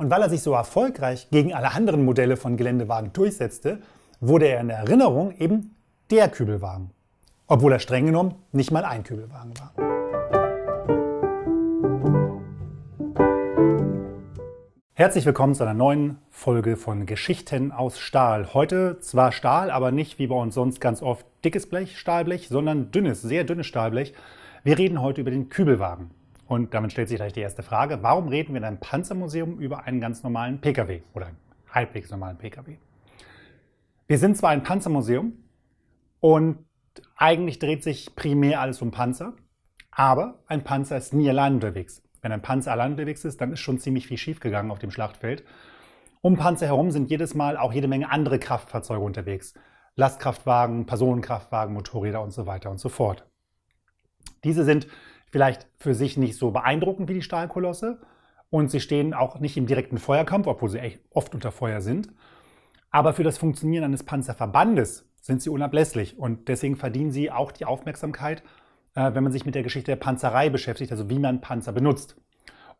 Und weil er sich so erfolgreich gegen alle anderen Modelle von Geländewagen durchsetzte, wurde er in Erinnerung eben der Kübelwagen. Obwohl er streng genommen nicht mal ein Kübelwagen war. Herzlich willkommen zu einer neuen Folge von Geschichten aus Stahl. Heute zwar Stahl, aber nicht wie bei uns sonst ganz oft dickes Blech, Stahlblech, sondern dünnes, sehr dünnes Stahlblech. Wir reden heute über den Kübelwagen. Und damit stellt sich gleich die erste Frage, warum reden wir in einem Panzermuseum über einen ganz normalen Pkw oder einen halbwegs normalen Pkw? Wir sind zwar ein Panzermuseum und eigentlich dreht sich primär alles um Panzer, aber ein Panzer ist nie allein unterwegs. Wenn ein Panzer allein unterwegs ist, dann ist schon ziemlich viel schiefgegangen auf dem Schlachtfeld. Um Panzer herum sind jedes Mal auch jede Menge andere Kraftfahrzeuge unterwegs. Lastkraftwagen, Personenkraftwagen, Motorräder und so weiter und so fort. Diese sind vielleicht für sich nicht so beeindruckend wie die Stahlkolosse und sie stehen auch nicht im direkten Feuerkampf, obwohl sie echt oft unter Feuer sind. Aber für das Funktionieren eines Panzerverbandes sind sie unablässlich und deswegen verdienen sie auch die Aufmerksamkeit, äh, wenn man sich mit der Geschichte der Panzerei beschäftigt, also wie man Panzer benutzt.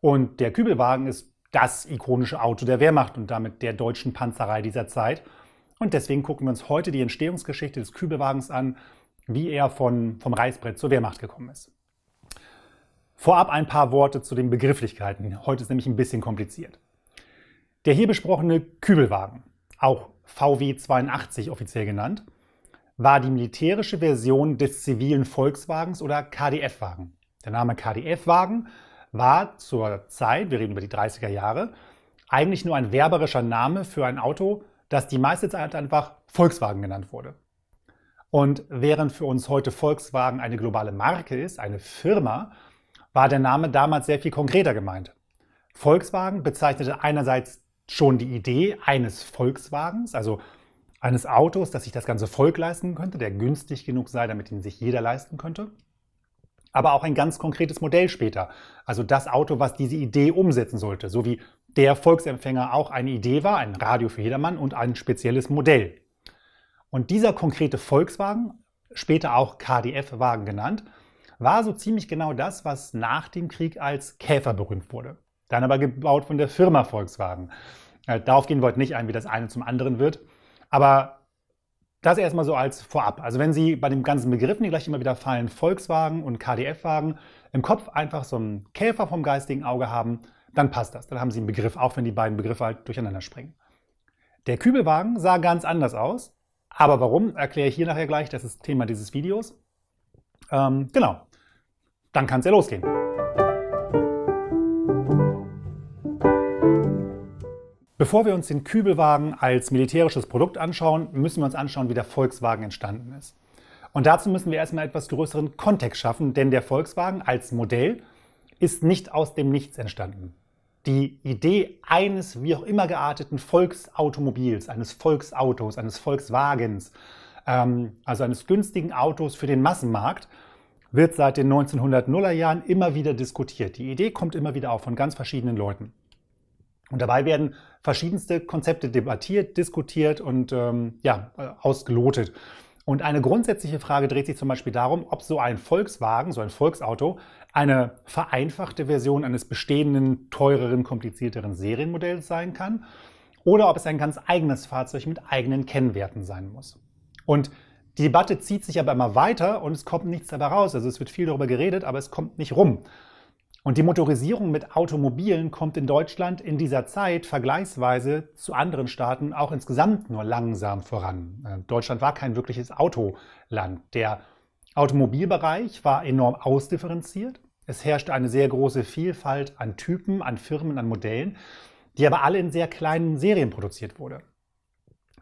Und der Kübelwagen ist das ikonische Auto der Wehrmacht und damit der deutschen Panzerei dieser Zeit. Und deswegen gucken wir uns heute die Entstehungsgeschichte des Kübelwagens an, wie er von, vom Reißbrett zur Wehrmacht gekommen ist. Vorab ein paar Worte zu den Begrifflichkeiten. Heute ist nämlich ein bisschen kompliziert. Der hier besprochene Kübelwagen, auch VW 82 offiziell genannt, war die militärische Version des zivilen Volkswagens oder KDF-Wagen. Der Name KDF-Wagen war zur Zeit, wir reden über die 30er Jahre, eigentlich nur ein werberischer Name für ein Auto, das die meiste Zeit einfach Volkswagen genannt wurde. Und während für uns heute Volkswagen eine globale Marke ist, eine Firma, war der Name damals sehr viel konkreter gemeint. Volkswagen bezeichnete einerseits schon die Idee eines Volkswagens, also eines Autos, das sich das ganze Volk leisten könnte, der günstig genug sei, damit ihn sich jeder leisten könnte. Aber auch ein ganz konkretes Modell später, also das Auto, was diese Idee umsetzen sollte, so wie der Volksempfänger auch eine Idee war, ein Radio für jedermann und ein spezielles Modell. Und dieser konkrete Volkswagen, später auch KDF-Wagen genannt, war so ziemlich genau das, was nach dem Krieg als Käfer berühmt wurde. Dann aber gebaut von der Firma Volkswagen. Äh, darauf gehen wir heute nicht ein, wie das eine zum anderen wird. Aber das erstmal so als vorab. Also wenn Sie bei den ganzen Begriffen, die gleich immer wieder fallen, Volkswagen und KDF-Wagen, im Kopf einfach so einen Käfer vom geistigen Auge haben, dann passt das. Dann haben Sie einen Begriff, auch wenn die beiden Begriffe halt durcheinander springen. Der Kübelwagen sah ganz anders aus. Aber warum, erkläre ich hier nachher gleich. Das ist Thema dieses Videos. Ähm, genau dann kann es ja losgehen. Bevor wir uns den Kübelwagen als militärisches Produkt anschauen, müssen wir uns anschauen, wie der Volkswagen entstanden ist. Und dazu müssen wir erstmal etwas größeren Kontext schaffen, denn der Volkswagen als Modell ist nicht aus dem Nichts entstanden. Die Idee eines wie auch immer gearteten Volksautomobils, eines Volksautos, eines Volkswagens, ähm, also eines günstigen Autos für den Massenmarkt, wird seit den 1900er Jahren immer wieder diskutiert. Die Idee kommt immer wieder auch von ganz verschiedenen Leuten. Und dabei werden verschiedenste Konzepte debattiert, diskutiert und ähm, ja, äh, ausgelotet. Und eine grundsätzliche Frage dreht sich zum Beispiel darum, ob so ein Volkswagen, so ein Volksauto, eine vereinfachte Version eines bestehenden, teureren, komplizierteren Serienmodells sein kann oder ob es ein ganz eigenes Fahrzeug mit eigenen Kennwerten sein muss. Und die Debatte zieht sich aber immer weiter und es kommt nichts dabei raus. Also es wird viel darüber geredet, aber es kommt nicht rum. Und die Motorisierung mit Automobilen kommt in Deutschland in dieser Zeit vergleichsweise zu anderen Staaten auch insgesamt nur langsam voran. Äh, Deutschland war kein wirkliches Autoland. Der Automobilbereich war enorm ausdifferenziert. Es herrschte eine sehr große Vielfalt an Typen, an Firmen, an Modellen, die aber alle in sehr kleinen Serien produziert wurde.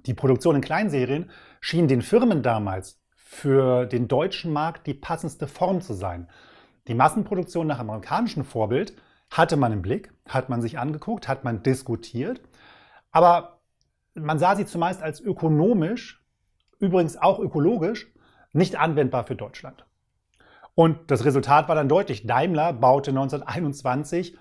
Die Produktion in Kleinserien schien den Firmen damals für den deutschen Markt die passendste Form zu sein. Die Massenproduktion nach amerikanischem Vorbild hatte man im Blick, hat man sich angeguckt, hat man diskutiert, aber man sah sie zumeist als ökonomisch, übrigens auch ökologisch, nicht anwendbar für Deutschland. Und das Resultat war dann deutlich. Daimler baute 1921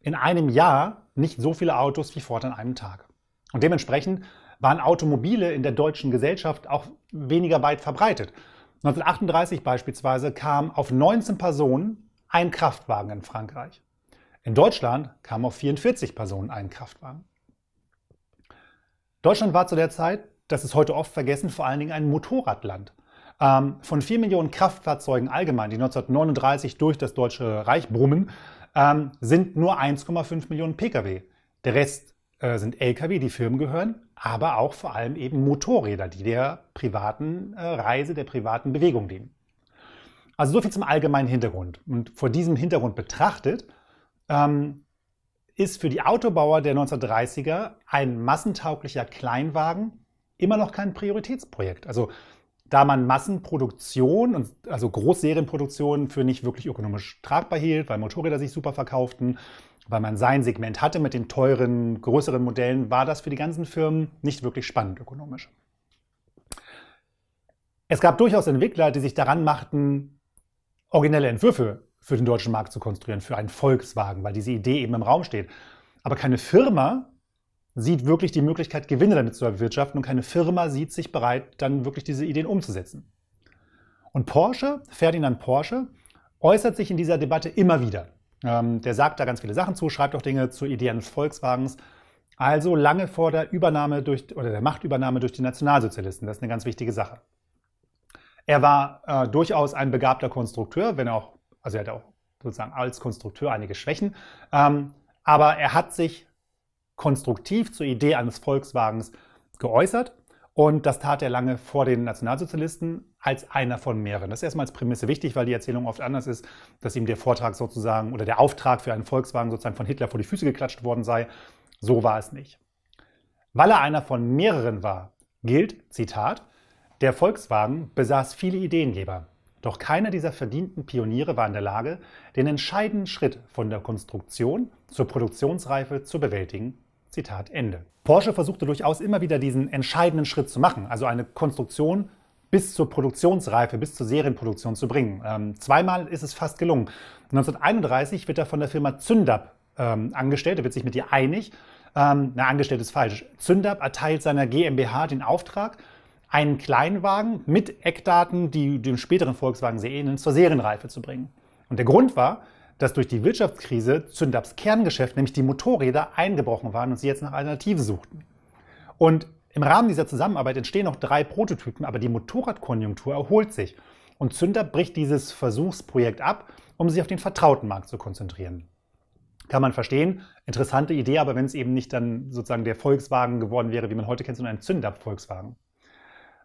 in einem Jahr nicht so viele Autos wie Ford an einem Tag. Und dementsprechend waren Automobile in der deutschen Gesellschaft auch weniger weit verbreitet. 1938 beispielsweise kam auf 19 Personen ein Kraftwagen in Frankreich. In Deutschland kam auf 44 Personen ein Kraftwagen. Deutschland war zu der Zeit, das ist heute oft vergessen, vor allen Dingen ein Motorradland. Ähm, von 4 Millionen Kraftfahrzeugen allgemein, die 1939 durch das Deutsche Reich brummen, ähm, sind nur 1,5 Millionen Pkw. Der Rest äh, sind Lkw, die Firmen gehören, aber auch vor allem eben Motorräder, die der privaten äh, Reise, der privaten Bewegung dienen. Also so viel zum allgemeinen Hintergrund. Und vor diesem Hintergrund betrachtet, ähm, ist für die Autobauer der 1930er ein massentauglicher Kleinwagen immer noch kein Prioritätsprojekt. Also da man Massenproduktion, also Großserienproduktion für nicht wirklich ökonomisch tragbar hielt, weil Motorräder sich super verkauften weil man sein Segment hatte mit den teuren, größeren Modellen, war das für die ganzen Firmen nicht wirklich spannend ökonomisch. Es gab durchaus Entwickler, die sich daran machten, originelle Entwürfe für den deutschen Markt zu konstruieren, für einen Volkswagen, weil diese Idee eben im Raum steht. Aber keine Firma sieht wirklich die Möglichkeit, Gewinne damit zu erwirtschaften und keine Firma sieht sich bereit, dann wirklich diese Ideen umzusetzen. Und Porsche, Ferdinand Porsche, äußert sich in dieser Debatte immer wieder. Ähm, der sagt da ganz viele Sachen zu, schreibt auch Dinge zur Idee eines Volkswagens. Also lange vor der Übernahme durch oder der Machtübernahme durch die Nationalsozialisten. Das ist eine ganz wichtige Sache. Er war äh, durchaus ein begabter Konstrukteur, wenn auch, also er hat auch sozusagen als Konstrukteur einige Schwächen, ähm, aber er hat sich konstruktiv zur Idee eines Volkswagens geäußert und das tat er lange vor den Nationalsozialisten als einer von mehreren. Das ist erstmal als Prämisse wichtig, weil die Erzählung oft anders ist, dass ihm der Vortrag sozusagen oder der Auftrag für einen Volkswagen sozusagen von Hitler vor die Füße geklatscht worden sei. So war es nicht. Weil er einer von mehreren war, gilt, Zitat, der Volkswagen besaß viele Ideengeber. Doch keiner dieser verdienten Pioniere war in der Lage, den entscheidenden Schritt von der Konstruktion zur Produktionsreife zu bewältigen Zitat Ende. Porsche versuchte durchaus immer wieder diesen entscheidenden Schritt zu machen, also eine Konstruktion bis zur Produktionsreife, bis zur Serienproduktion zu bringen. Ähm, zweimal ist es fast gelungen. 1931 wird er von der Firma Zündab ähm, angestellt, er wird sich mit ihr einig. Ähm, na, angestellt ist falsch. Zündab erteilt seiner GmbH den Auftrag, einen Kleinwagen mit Eckdaten, die dem späteren Volkswagen sehr ähneln, zur Serienreife zu bringen. Und der Grund war, dass durch die Wirtschaftskrise Zündabs Kerngeschäft, nämlich die Motorräder, eingebrochen waren und sie jetzt nach Alternativen suchten. Und im Rahmen dieser Zusammenarbeit entstehen noch drei Prototypen, aber die Motorradkonjunktur erholt sich und Zündab bricht dieses Versuchsprojekt ab, um sich auf den vertrauten Markt zu konzentrieren. Kann man verstehen, interessante Idee, aber wenn es eben nicht dann sozusagen der Volkswagen geworden wäre, wie man heute kennt, sondern ein Zündab-Volkswagen.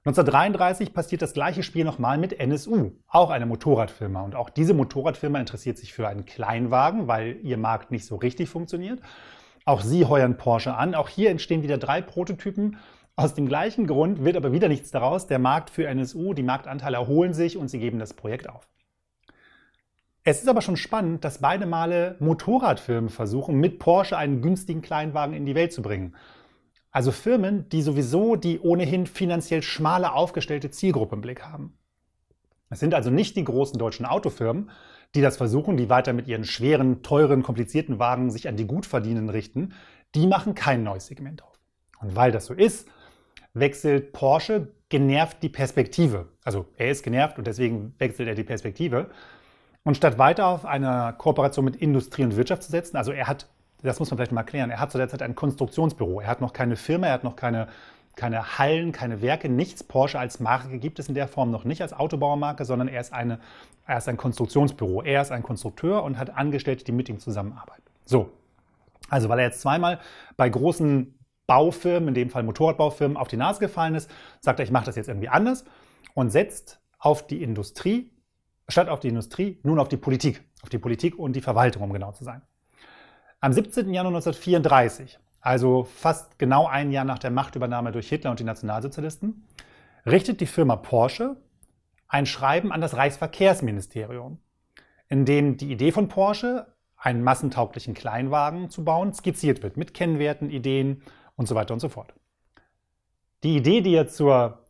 1933 passiert das gleiche Spiel nochmal mit NSU, auch eine Motorradfirma. Und auch diese Motorradfirma interessiert sich für einen Kleinwagen, weil ihr Markt nicht so richtig funktioniert. Auch sie heuern Porsche an. Auch hier entstehen wieder drei Prototypen. Aus dem gleichen Grund wird aber wieder nichts daraus. Der Markt für NSU, die Marktanteile erholen sich und sie geben das Projekt auf. Es ist aber schon spannend, dass beide Male Motorradfirmen versuchen, mit Porsche einen günstigen Kleinwagen in die Welt zu bringen. Also Firmen, die sowieso die ohnehin finanziell schmale aufgestellte Zielgruppe im Blick haben. Es sind also nicht die großen deutschen Autofirmen, die das versuchen, die weiter mit ihren schweren, teuren, komplizierten Wagen sich an die Gutverdienenden richten. Die machen kein neues Segment auf. Und weil das so ist, wechselt Porsche genervt die Perspektive. Also er ist genervt und deswegen wechselt er die Perspektive. Und statt weiter auf eine Kooperation mit Industrie und Wirtschaft zu setzen, also er hat das muss man vielleicht mal klären, er hat zu der Zeit ein Konstruktionsbüro. Er hat noch keine Firma, er hat noch keine, keine Hallen, keine Werke, nichts. Porsche als Marke gibt es in der Form noch nicht als Autobauermarke, sondern er ist, eine, er ist ein Konstruktionsbüro. Er ist ein Konstrukteur und hat Angestellte, die mit ihm zusammenarbeiten. So. Also, weil er jetzt zweimal bei großen Baufirmen, in dem Fall Motorradbaufirmen, auf die Nase gefallen ist, sagt er, ich mache das jetzt irgendwie anders und setzt auf die Industrie, statt auf die Industrie, nun auf die Politik. Auf die Politik und die Verwaltung, um genau zu sein. Am 17. Januar 1934, also fast genau ein Jahr nach der Machtübernahme durch Hitler und die Nationalsozialisten, richtet die Firma Porsche ein Schreiben an das Reichsverkehrsministerium, in dem die Idee von Porsche, einen massentauglichen Kleinwagen zu bauen, skizziert wird mit Kennwerten, Ideen und so weiter und so fort. Die Idee, die er zur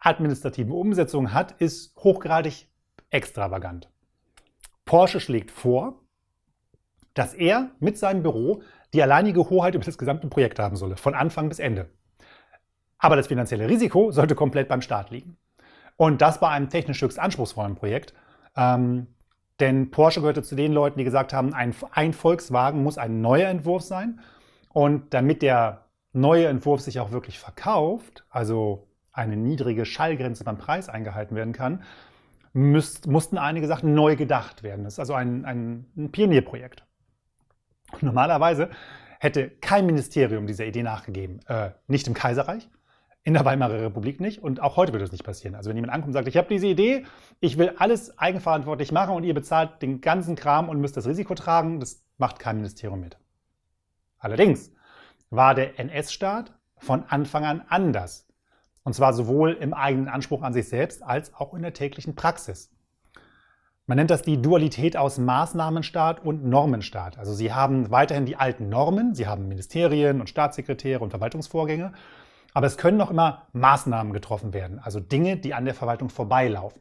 administrativen Umsetzung hat, ist hochgradig extravagant. Porsche schlägt vor, dass er mit seinem Büro die alleinige Hoheit über das gesamte Projekt haben solle, von Anfang bis Ende. Aber das finanzielle Risiko sollte komplett beim Staat liegen. Und das bei einem technisch höchst anspruchsvollen Projekt. Ähm, denn Porsche gehörte zu den Leuten, die gesagt haben, ein, ein Volkswagen muss ein neuer Entwurf sein. Und damit der neue Entwurf sich auch wirklich verkauft, also eine niedrige Schallgrenze beim Preis eingehalten werden kann, müsst, mussten einige Sachen neu gedacht werden. Das ist also ein, ein Pionierprojekt. Normalerweise hätte kein Ministerium dieser Idee nachgegeben. Äh, nicht im Kaiserreich, in der Weimarer Republik nicht und auch heute würde das nicht passieren. Also wenn jemand ankommt und sagt, ich habe diese Idee, ich will alles eigenverantwortlich machen und ihr bezahlt den ganzen Kram und müsst das Risiko tragen, das macht kein Ministerium mit. Allerdings war der NS-Staat von Anfang an anders. Und zwar sowohl im eigenen Anspruch an sich selbst als auch in der täglichen Praxis. Man nennt das die Dualität aus Maßnahmenstaat und Normenstaat. Also sie haben weiterhin die alten Normen, sie haben Ministerien und Staatssekretäre und Verwaltungsvorgänge, aber es können noch immer Maßnahmen getroffen werden, also Dinge, die an der Verwaltung vorbeilaufen.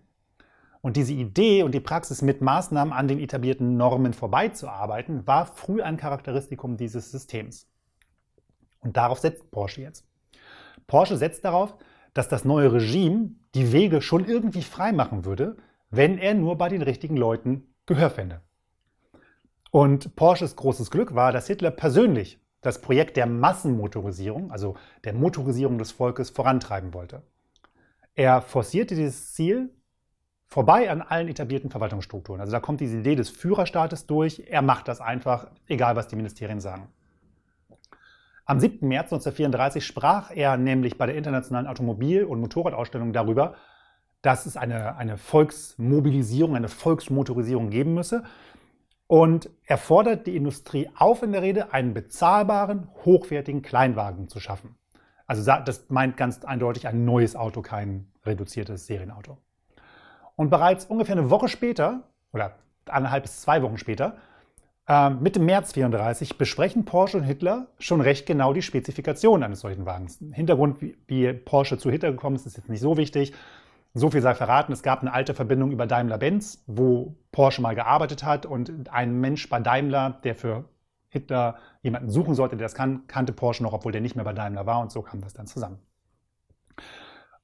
Und diese Idee und die Praxis, mit Maßnahmen an den etablierten Normen vorbeizuarbeiten, war früh ein Charakteristikum dieses Systems. Und darauf setzt Porsche jetzt. Porsche setzt darauf, dass das neue Regime die Wege schon irgendwie freimachen würde, wenn er nur bei den richtigen Leuten Gehör fände. Und Porsches großes Glück war, dass Hitler persönlich das Projekt der Massenmotorisierung, also der Motorisierung des Volkes, vorantreiben wollte. Er forcierte dieses Ziel vorbei an allen etablierten Verwaltungsstrukturen. Also da kommt diese Idee des Führerstaates durch, er macht das einfach, egal was die Ministerien sagen. Am 7. März 1934 sprach er nämlich bei der Internationalen Automobil- und Motorradausstellung darüber, dass es eine, eine Volksmobilisierung, eine Volksmotorisierung geben müsse. Und er fordert die Industrie auf, in der Rede einen bezahlbaren, hochwertigen Kleinwagen zu schaffen. Also das meint ganz eindeutig ein neues Auto, kein reduziertes Serienauto. Und bereits ungefähr eine Woche später, oder eineinhalb bis zwei Wochen später, ähm, Mitte März 34 besprechen Porsche und Hitler schon recht genau die Spezifikation eines solchen Wagens. Hintergrund, wie Porsche zu Hitler gekommen ist, ist jetzt nicht so wichtig. So viel sei verraten, es gab eine alte Verbindung über Daimler-Benz, wo Porsche mal gearbeitet hat und ein Mensch bei Daimler, der für Hitler jemanden suchen sollte, der das kann, kannte Porsche noch, obwohl der nicht mehr bei Daimler war und so kam das dann zusammen.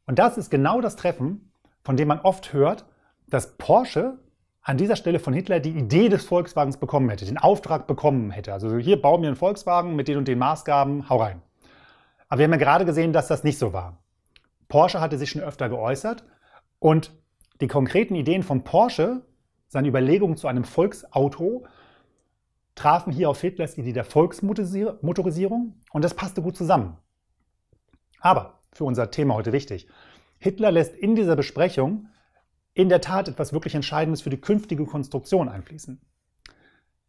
Und das ist genau das Treffen, von dem man oft hört, dass Porsche an dieser Stelle von Hitler die Idee des Volkswagens bekommen hätte, den Auftrag bekommen hätte. Also hier bauen wir einen Volkswagen mit den und den Maßgaben, hau rein. Aber wir haben ja gerade gesehen, dass das nicht so war. Porsche hatte sich schon öfter geäußert und die konkreten Ideen von Porsche, seine Überlegungen zu einem Volksauto, trafen hier auf Hitlers Idee der Volksmotorisierung und das passte gut zusammen. Aber für unser Thema heute wichtig. Hitler lässt in dieser Besprechung in der Tat etwas wirklich Entscheidendes für die künftige Konstruktion einfließen.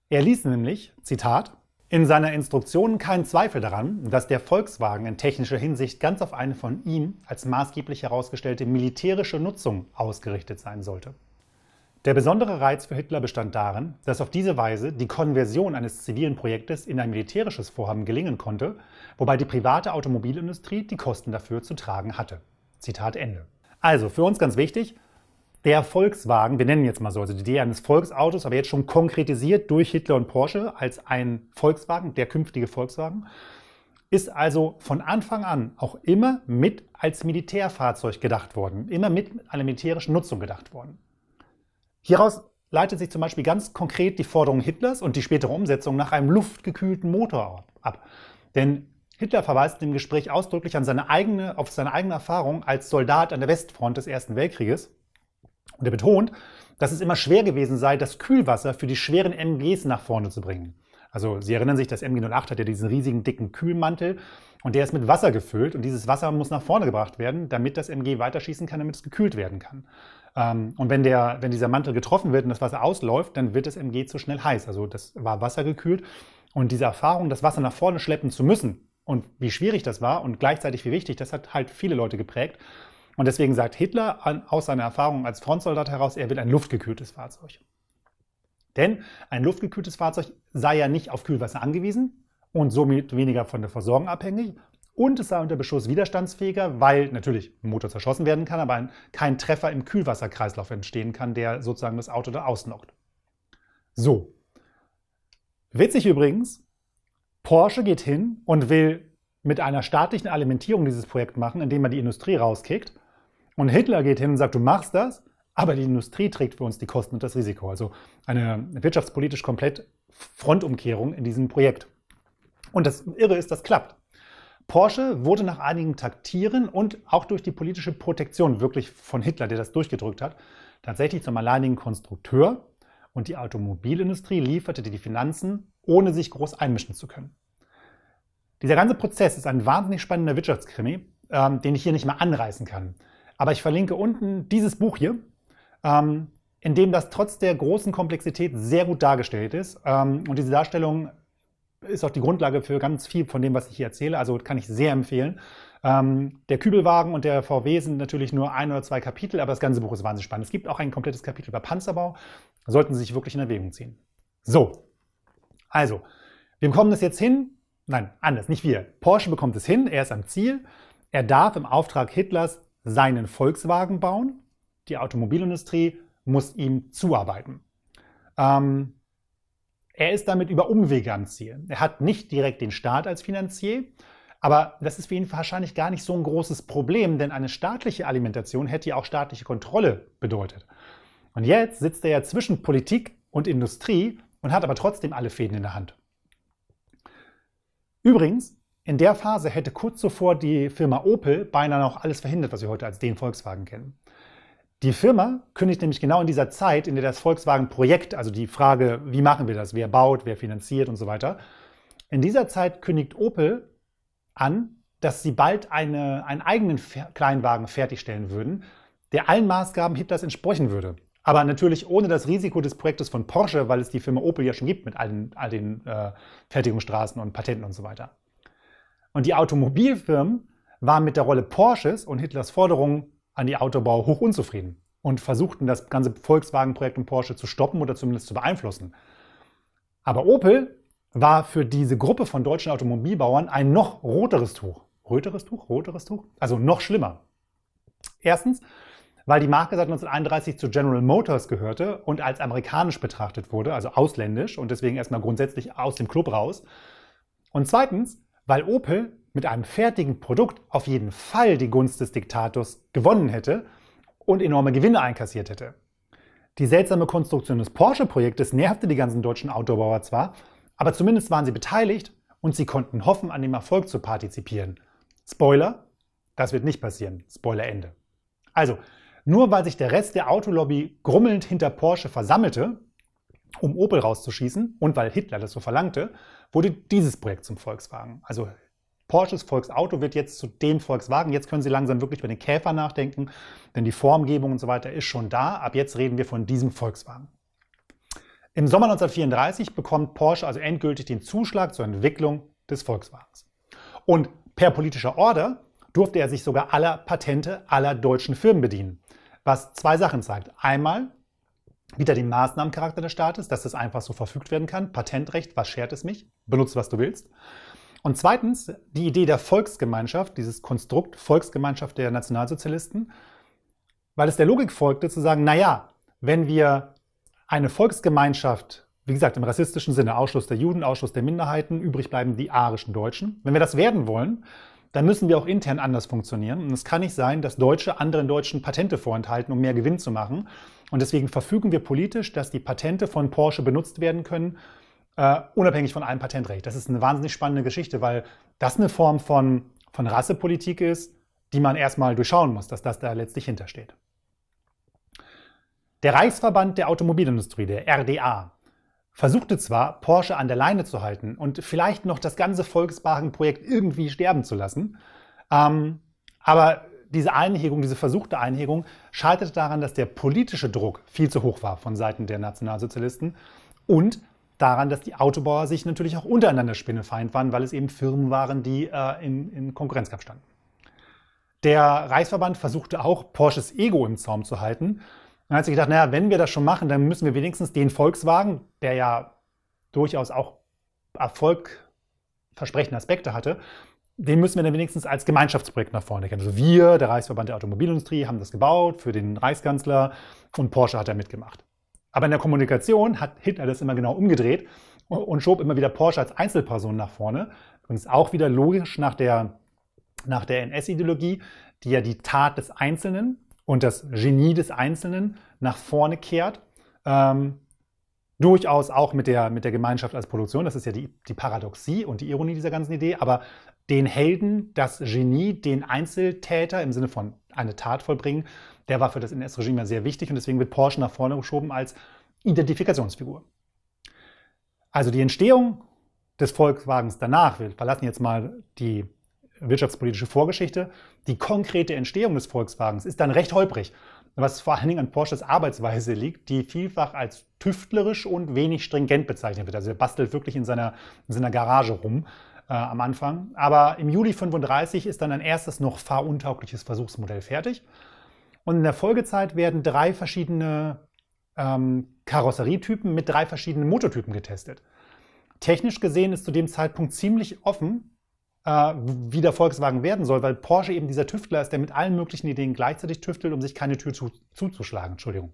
Er ließ nämlich, Zitat, in seiner Instruktion kein Zweifel daran, dass der Volkswagen in technischer Hinsicht ganz auf eine von ihm als maßgeblich herausgestellte militärische Nutzung ausgerichtet sein sollte. Der besondere Reiz für Hitler bestand darin, dass auf diese Weise die Konversion eines zivilen Projektes in ein militärisches Vorhaben gelingen konnte, wobei die private Automobilindustrie die Kosten dafür zu tragen hatte. Zitat Ende. Also für uns ganz wichtig, der Volkswagen, wir nennen jetzt mal so, also die Idee eines Volksautos, aber jetzt schon konkretisiert durch Hitler und Porsche als ein Volkswagen, der künftige Volkswagen, ist also von Anfang an auch immer mit als Militärfahrzeug gedacht worden, immer mit einer militärischen Nutzung gedacht worden. Hieraus leitet sich zum Beispiel ganz konkret die Forderung Hitlers und die spätere Umsetzung nach einem luftgekühlten Motor ab. Denn Hitler verweist im Gespräch ausdrücklich an seine eigene, auf seine eigene Erfahrung als Soldat an der Westfront des Ersten Weltkrieges und er betont, dass es immer schwer gewesen sei, das Kühlwasser für die schweren MGs nach vorne zu bringen. Also Sie erinnern sich, das MG08 hat ja diesen riesigen dicken Kühlmantel und der ist mit Wasser gefüllt und dieses Wasser muss nach vorne gebracht werden, damit das MG weiterschießen kann, damit es gekühlt werden kann. Ähm, und wenn, der, wenn dieser Mantel getroffen wird und das Wasser ausläuft, dann wird das MG zu schnell heiß. Also das war wassergekühlt und diese Erfahrung, das Wasser nach vorne schleppen zu müssen und wie schwierig das war und gleichzeitig wie wichtig, das hat halt viele Leute geprägt. Und deswegen sagt Hitler an, aus seiner Erfahrung als Frontsoldat heraus, er will ein luftgekühltes Fahrzeug. Denn ein luftgekühltes Fahrzeug sei ja nicht auf Kühlwasser angewiesen und somit weniger von der Versorgung abhängig. Und es sei unter Beschuss widerstandsfähiger, weil natürlich ein Motor zerschossen werden kann, aber ein, kein Treffer im Kühlwasserkreislauf entstehen kann, der sozusagen das Auto da ausnockt. So. Witzig übrigens, Porsche geht hin und will mit einer staatlichen Alimentierung dieses Projekt machen, indem man die Industrie rauskickt und Hitler geht hin und sagt, du machst das, aber die Industrie trägt für uns die Kosten und das Risiko. Also eine wirtschaftspolitisch komplett Frontumkehrung in diesem Projekt. Und das Irre ist, das klappt. Porsche wurde nach einigen Taktieren und auch durch die politische Protektion wirklich von Hitler, der das durchgedrückt hat, tatsächlich zum alleinigen Konstrukteur und die Automobilindustrie lieferte die Finanzen, ohne sich groß einmischen zu können. Dieser ganze Prozess ist ein wahnsinnig spannender Wirtschaftskrimi, ähm, den ich hier nicht mal anreißen kann. Aber ich verlinke unten dieses Buch hier, ähm, in dem das trotz der großen Komplexität sehr gut dargestellt ist. Ähm, und diese Darstellung ist auch die Grundlage für ganz viel von dem, was ich hier erzähle. Also kann ich sehr empfehlen. Ähm, der Kübelwagen und der VW sind natürlich nur ein oder zwei Kapitel, aber das ganze Buch ist wahnsinnig spannend. Es gibt auch ein komplettes Kapitel über Panzerbau. sollten Sie sich wirklich in Erwägung ziehen. So, also, wir bekommen das jetzt hin. Nein, anders, nicht wir. Porsche bekommt es hin. Er ist am Ziel. Er darf im Auftrag Hitlers seinen Volkswagen bauen, die Automobilindustrie muss ihm zuarbeiten. Ähm, er ist damit über Umwege am Ziel. Er hat nicht direkt den Staat als Finanzier, aber das ist für ihn wahrscheinlich gar nicht so ein großes Problem, denn eine staatliche Alimentation hätte ja auch staatliche Kontrolle bedeutet. Und jetzt sitzt er ja zwischen Politik und Industrie und hat aber trotzdem alle Fäden in der Hand. Übrigens, in der Phase hätte kurz zuvor die Firma Opel beinahe noch alles verhindert, was wir heute als den Volkswagen kennen. Die Firma kündigt nämlich genau in dieser Zeit, in der das Volkswagen-Projekt, also die Frage, wie machen wir das, wer baut, wer finanziert und so weiter, in dieser Zeit kündigt Opel an, dass sie bald eine, einen eigenen Kleinwagen fertigstellen würden, der allen Maßgaben Hitlers entsprechen würde. Aber natürlich ohne das Risiko des Projektes von Porsche, weil es die Firma Opel ja schon gibt mit allen, all den äh, Fertigungsstraßen und Patenten und so weiter. Und die Automobilfirmen waren mit der Rolle Porsches und Hitlers Forderungen an die Autobau hoch unzufrieden und versuchten das ganze Volkswagen-Projekt um Porsche zu stoppen oder zumindest zu beeinflussen. Aber Opel war für diese Gruppe von deutschen Automobilbauern ein noch roteres Tuch. Röteres Tuch? Roteres Tuch? Also noch schlimmer. Erstens, weil die Marke seit 1931 zu General Motors gehörte und als amerikanisch betrachtet wurde, also ausländisch und deswegen erstmal grundsätzlich aus dem Club raus. Und zweitens, weil Opel mit einem fertigen Produkt auf jeden Fall die Gunst des Diktators gewonnen hätte und enorme Gewinne einkassiert hätte. Die seltsame Konstruktion des Porsche-Projektes nervte die ganzen deutschen Autobauer zwar, aber zumindest waren sie beteiligt und sie konnten hoffen, an dem Erfolg zu partizipieren. Spoiler, das wird nicht passieren. Spoiler Ende. Also, nur weil sich der Rest der Autolobby grummelnd hinter Porsche versammelte, um Opel rauszuschießen und weil Hitler das so verlangte, wurde dieses Projekt zum Volkswagen. Also Porsches Volksauto wird jetzt zu dem Volkswagen. Jetzt können Sie langsam wirklich über den Käfer nachdenken, denn die Formgebung und so weiter ist schon da. Ab jetzt reden wir von diesem Volkswagen. Im Sommer 1934 bekommt Porsche also endgültig den Zuschlag zur Entwicklung des Volkswagens. Und per politischer Order durfte er sich sogar aller Patente aller deutschen Firmen bedienen. Was zwei Sachen zeigt. Einmal, wieder den Maßnahmencharakter des Staates, dass das einfach so verfügt werden kann. Patentrecht, was schert es mich? Benutze, was du willst. Und zweitens die Idee der Volksgemeinschaft, dieses Konstrukt Volksgemeinschaft der Nationalsozialisten, weil es der Logik folgte zu sagen, naja, wenn wir eine Volksgemeinschaft, wie gesagt im rassistischen Sinne, Ausschluss der Juden, Ausschluss der Minderheiten, übrig bleiben die arischen Deutschen, wenn wir das werden wollen, dann müssen wir auch intern anders funktionieren. Und es kann nicht sein, dass Deutsche anderen Deutschen Patente vorenthalten, um mehr Gewinn zu machen. Und deswegen verfügen wir politisch, dass die Patente von Porsche benutzt werden können, Uh, unabhängig von einem Patentrecht. Das ist eine wahnsinnig spannende Geschichte, weil das eine Form von, von Rassepolitik ist, die man erstmal durchschauen muss, dass das da letztlich hintersteht. Der Reichsverband der Automobilindustrie, der RDA, versuchte zwar, Porsche an der Leine zu halten und vielleicht noch das ganze Volkswagen-Projekt irgendwie sterben zu lassen, ähm, aber diese Einhegung, diese versuchte Einhegung, scheiterte daran, dass der politische Druck viel zu hoch war von Seiten der Nationalsozialisten und daran, dass die Autobauer sich natürlich auch untereinander spinnefeind waren, weil es eben Firmen waren, die äh, in, in Konkurrenzkampf standen. Der Reichsverband versuchte auch, Porsches Ego im Zaum zu halten dann hat sie gedacht, naja, wenn wir das schon machen, dann müssen wir wenigstens den Volkswagen, der ja durchaus auch erfolgversprechende Aspekte hatte, den müssen wir dann wenigstens als Gemeinschaftsprojekt nach vorne kennen. Also wir, der Reichsverband der Automobilindustrie, haben das gebaut für den Reichskanzler und Porsche hat da mitgemacht. Aber in der Kommunikation hat Hitler das immer genau umgedreht und schob immer wieder Porsche als Einzelperson nach vorne. Übrigens auch wieder logisch nach der, nach der NS-Ideologie, die ja die Tat des Einzelnen und das Genie des Einzelnen nach vorne kehrt. Ähm, durchaus auch mit der, mit der Gemeinschaft als Produktion, das ist ja die, die Paradoxie und die Ironie dieser ganzen Idee, aber den Helden, das Genie, den Einzeltäter im Sinne von eine Tat vollbringen, der war für das NS-Regime ja sehr wichtig und deswegen wird Porsche nach vorne geschoben als Identifikationsfigur. Also die Entstehung des Volkswagens danach, wir verlassen jetzt mal die wirtschaftspolitische Vorgeschichte. Die konkrete Entstehung des Volkswagens ist dann recht holprig, was vor allen Dingen an Porsches Arbeitsweise liegt, die vielfach als tüftlerisch und wenig stringent bezeichnet wird. Also er bastelt wirklich in seiner, in seiner Garage rum äh, am Anfang. Aber im Juli 35 ist dann ein erstes noch fahruntaugliches Versuchsmodell fertig. Und in der Folgezeit werden drei verschiedene ähm, Karosserietypen mit drei verschiedenen Motortypen getestet. Technisch gesehen ist zu dem Zeitpunkt ziemlich offen, äh, wie der Volkswagen werden soll, weil Porsche eben dieser Tüftler ist, der mit allen möglichen Ideen gleichzeitig tüftelt, um sich keine Tür zu, zuzuschlagen. Entschuldigung.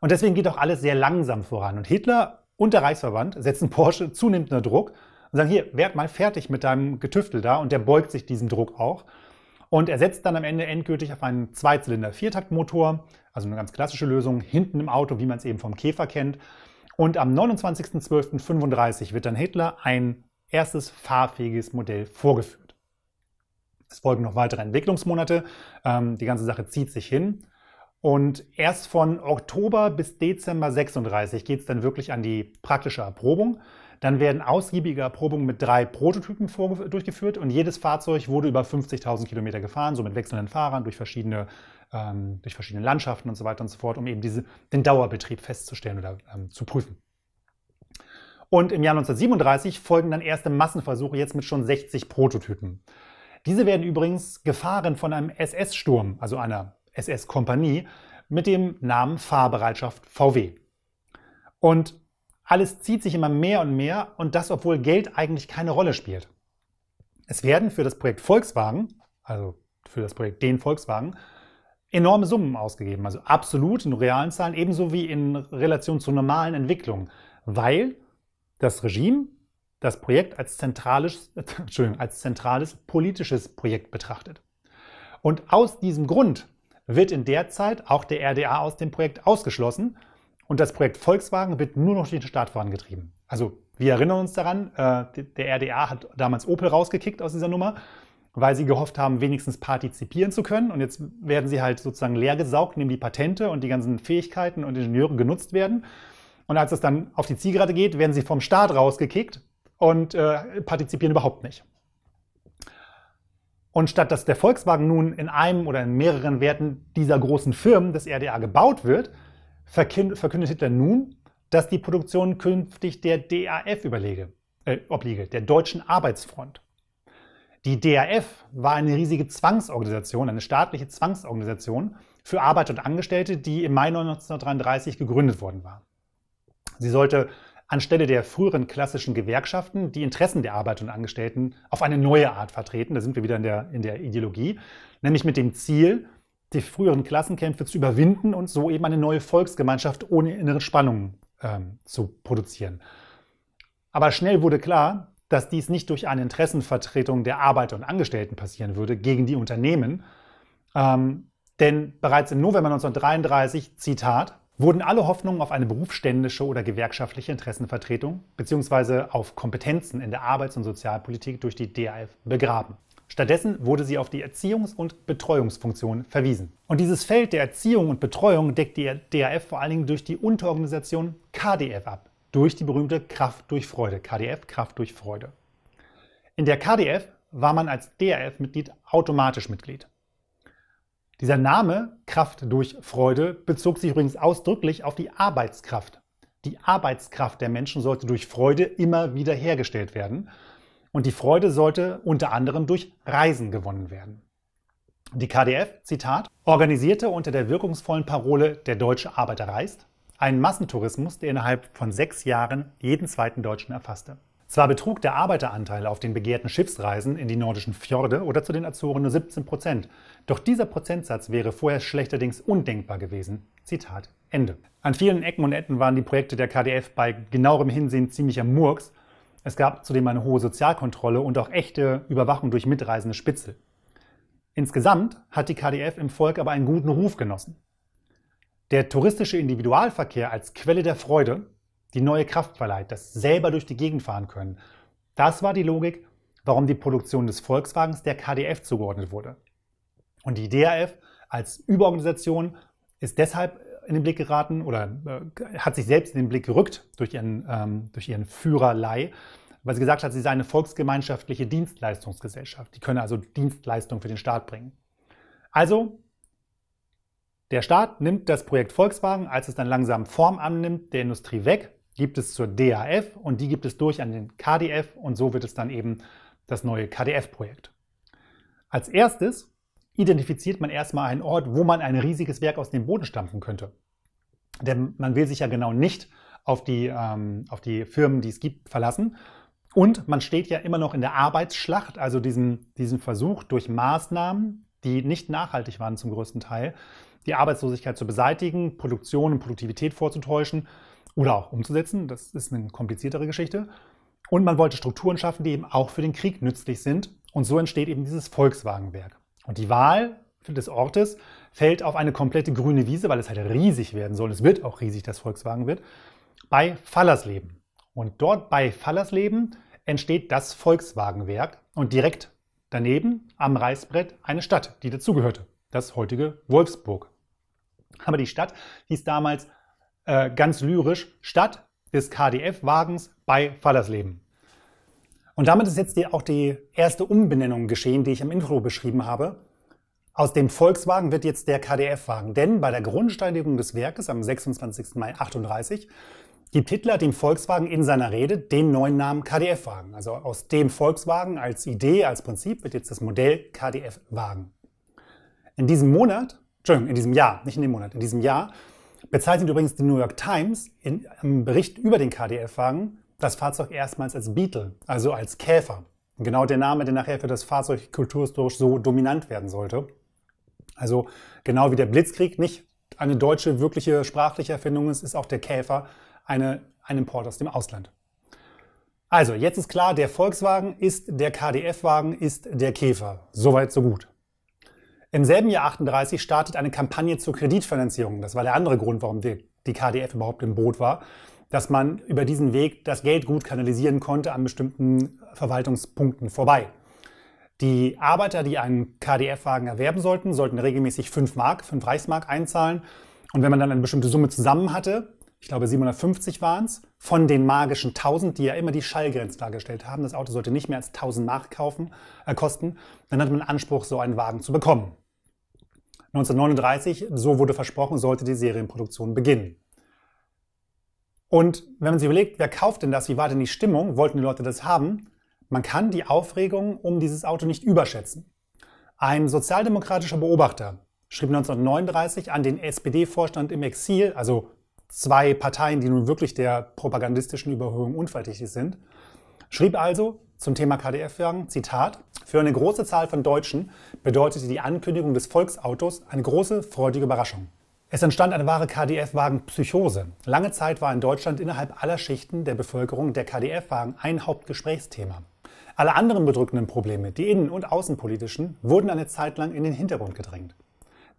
Und deswegen geht auch alles sehr langsam voran. Und Hitler und der Reichsverband setzen Porsche zunehmend unter Druck und sagen, hier, werd mal fertig mit deinem Getüftel da. Und der beugt sich diesem Druck auch. Und er setzt dann am Ende endgültig auf einen Zweizylinder-Viertaktmotor, also eine ganz klassische Lösung, hinten im Auto, wie man es eben vom Käfer kennt. Und am 29.12.35 wird dann Hitler ein erstes fahrfähiges Modell vorgeführt. Es folgen noch weitere Entwicklungsmonate. Ähm, die ganze Sache zieht sich hin. Und erst von Oktober bis Dezember 36 geht es dann wirklich an die praktische Erprobung. Dann werden ausgiebige Erprobungen mit drei Prototypen durchgeführt und jedes Fahrzeug wurde über 50.000 Kilometer gefahren, so mit wechselnden Fahrern durch verschiedene, ähm, durch verschiedene Landschaften und so weiter und so fort, um eben diese, den Dauerbetrieb festzustellen oder ähm, zu prüfen. Und im Jahr 1937 folgen dann erste Massenversuche, jetzt mit schon 60 Prototypen. Diese werden übrigens gefahren von einem SS-Sturm, also einer SS-Kompanie, mit dem Namen Fahrbereitschaft VW. Und alles zieht sich immer mehr und mehr und das, obwohl Geld eigentlich keine Rolle spielt. Es werden für das Projekt Volkswagen, also für das Projekt den Volkswagen, enorme Summen ausgegeben, also absolut in realen Zahlen, ebenso wie in Relation zu normalen Entwicklungen, weil das Regime das Projekt als zentrales, äh, Entschuldigung, als zentrales politisches Projekt betrachtet. Und aus diesem Grund wird in der Zeit auch der RDA aus dem Projekt ausgeschlossen und das Projekt Volkswagen wird nur noch durch den Staat vorangetrieben. Also wir erinnern uns daran, äh, der RDA hat damals Opel rausgekickt aus dieser Nummer, weil sie gehofft haben, wenigstens partizipieren zu können. Und jetzt werden sie halt sozusagen leer gesaugt, indem die Patente und die ganzen Fähigkeiten und Ingenieure genutzt werden. Und als es dann auf die Zielgerade geht, werden sie vom Staat rausgekickt und äh, partizipieren überhaupt nicht. Und statt dass der Volkswagen nun in einem oder in mehreren Werten dieser großen Firmen des RDA gebaut wird, verkündet Hitler nun, dass die Produktion künftig der DAF überlege, äh, obliege, der Deutschen Arbeitsfront. Die DAF war eine riesige Zwangsorganisation, eine staatliche Zwangsorganisation für Arbeiter und Angestellte, die im Mai 1933 gegründet worden war. Sie sollte anstelle der früheren klassischen Gewerkschaften die Interessen der Arbeiter und Angestellten auf eine neue Art vertreten. Da sind wir wieder in der, in der Ideologie, nämlich mit dem Ziel, die früheren Klassenkämpfe zu überwinden und so eben eine neue Volksgemeinschaft ohne innere Spannungen ähm, zu produzieren. Aber schnell wurde klar, dass dies nicht durch eine Interessenvertretung der Arbeiter und Angestellten passieren würde gegen die Unternehmen. Ähm, denn bereits im November 1933, Zitat, Wurden alle Hoffnungen auf eine berufsständische oder gewerkschaftliche Interessenvertretung bzw. auf Kompetenzen in der Arbeits- und Sozialpolitik durch die DAF begraben. Stattdessen wurde sie auf die Erziehungs- und Betreuungsfunktion verwiesen. Und dieses Feld der Erziehung und Betreuung deckt die DAF vor allen Dingen durch die Unterorganisation KDF ab, durch die berühmte Kraft durch Freude. KDF, Kraft durch Freude. In der KDF war man als DAF-Mitglied automatisch Mitglied. Dieser Name Kraft durch Freude bezog sich übrigens ausdrücklich auf die Arbeitskraft. Die Arbeitskraft der Menschen sollte durch Freude immer wieder hergestellt werden und die Freude sollte unter anderem durch Reisen gewonnen werden. Die KDF, Zitat, organisierte unter der wirkungsvollen Parole Der deutsche Arbeiter reist einen Massentourismus, der innerhalb von sechs Jahren jeden zweiten Deutschen erfasste. Zwar betrug der Arbeiteranteil auf den begehrten Schiffsreisen in die nordischen Fjorde oder zu den Azoren nur 17 Prozent, doch dieser Prozentsatz wäre vorher schlechterdings undenkbar gewesen. Zitat Ende. An vielen Ecken und Enden waren die Projekte der KDF bei genauerem Hinsehen ziemlicher Murks. Es gab zudem eine hohe Sozialkontrolle und auch echte Überwachung durch mitreisende Spitzel. Insgesamt hat die KDF im Volk aber einen guten Ruf genossen. Der touristische Individualverkehr als Quelle der Freude, die neue Kraft verleiht, das selber durch die Gegend fahren können, das war die Logik, warum die Produktion des Volkswagens der KDF zugeordnet wurde. Und die DAF als Überorganisation ist deshalb in den Blick geraten oder äh, hat sich selbst in den Blick gerückt durch ihren, ähm, durch ihren Führerlei, weil sie gesagt hat, sie sei eine volksgemeinschaftliche Dienstleistungsgesellschaft. Die könne also Dienstleistungen für den Staat bringen. Also, der Staat nimmt das Projekt Volkswagen, als es dann langsam Form annimmt, der Industrie weg, gibt es zur DAF und die gibt es durch an den KDF und so wird es dann eben das neue KDF-Projekt. Als erstes identifiziert man erstmal einen Ort, wo man ein riesiges Werk aus dem Boden stampfen könnte. Denn man will sich ja genau nicht auf die, ähm, auf die Firmen, die es gibt, verlassen. Und man steht ja immer noch in der Arbeitsschlacht, also diesem, diesem Versuch durch Maßnahmen, die nicht nachhaltig waren zum größten Teil, die Arbeitslosigkeit zu beseitigen, Produktion und Produktivität vorzutäuschen oder auch umzusetzen. Das ist eine kompliziertere Geschichte. Und man wollte Strukturen schaffen, die eben auch für den Krieg nützlich sind. Und so entsteht eben dieses Volkswagenwerk. Und die Wahl des Ortes fällt auf eine komplette grüne Wiese, weil es halt riesig werden soll. Es wird auch riesig, das Volkswagen wird, bei Fallersleben. Und dort bei Fallersleben entsteht das Volkswagenwerk und direkt daneben am Reißbrett eine Stadt, die dazugehörte, das heutige Wolfsburg. Aber die Stadt hieß damals äh, ganz lyrisch Stadt des KDF-Wagens bei Fallersleben. Und damit ist jetzt die, auch die erste Umbenennung geschehen, die ich im Intro beschrieben habe. Aus dem Volkswagen wird jetzt der KDF-Wagen, denn bei der Grundsteinigung des Werkes am 26. Mai 38 gibt Hitler dem Volkswagen in seiner Rede den neuen Namen KDF-Wagen. Also aus dem Volkswagen als Idee, als Prinzip wird jetzt das Modell KDF-Wagen. In diesem Monat, Entschuldigung, in diesem Jahr, nicht in dem Monat, in diesem Jahr bezeichnet übrigens die New York Times in, im Bericht über den KDF-Wagen das Fahrzeug erstmals als Beetle, also als Käfer. Genau der Name, der nachher für das Fahrzeug kulturhistorisch so dominant werden sollte. Also genau wie der Blitzkrieg nicht eine deutsche wirkliche sprachliche Erfindung ist, ist auch der Käfer eine, ein Import aus dem Ausland. Also, jetzt ist klar, der Volkswagen ist der KDF-Wagen, ist der Käfer. Soweit, so gut. Im selben Jahr 38 startet eine Kampagne zur Kreditfinanzierung. Das war der andere Grund, warum die KDF überhaupt im Boot war dass man über diesen Weg das Geld gut kanalisieren konnte an bestimmten Verwaltungspunkten vorbei. Die Arbeiter, die einen KDF-Wagen erwerben sollten, sollten regelmäßig 5 Mark, 5 Reichsmark einzahlen. Und wenn man dann eine bestimmte Summe zusammen hatte, ich glaube 750 waren es, von den magischen 1000, die ja immer die Schallgrenze dargestellt haben, das Auto sollte nicht mehr als 1000 Mark kaufen, äh, kosten, dann hatte man Anspruch, so einen Wagen zu bekommen. 1939, so wurde versprochen, sollte die Serienproduktion beginnen. Und wenn man sich überlegt, wer kauft denn das, wie war denn die Stimmung, wollten die Leute das haben, man kann die Aufregung um dieses Auto nicht überschätzen. Ein sozialdemokratischer Beobachter schrieb 1939 an den SPD-Vorstand im Exil, also zwei Parteien, die nun wirklich der propagandistischen Überhöhung unverdächtig sind, schrieb also zum Thema KDF-Wagen, Zitat, für eine große Zahl von Deutschen bedeutete die Ankündigung des Volksautos eine große freudige Überraschung. Es entstand eine wahre KDF-Wagen-Psychose. Lange Zeit war in Deutschland innerhalb aller Schichten der Bevölkerung der KDF-Wagen ein Hauptgesprächsthema. Alle anderen bedrückenden Probleme, die innen- und außenpolitischen, wurden eine Zeit lang in den Hintergrund gedrängt.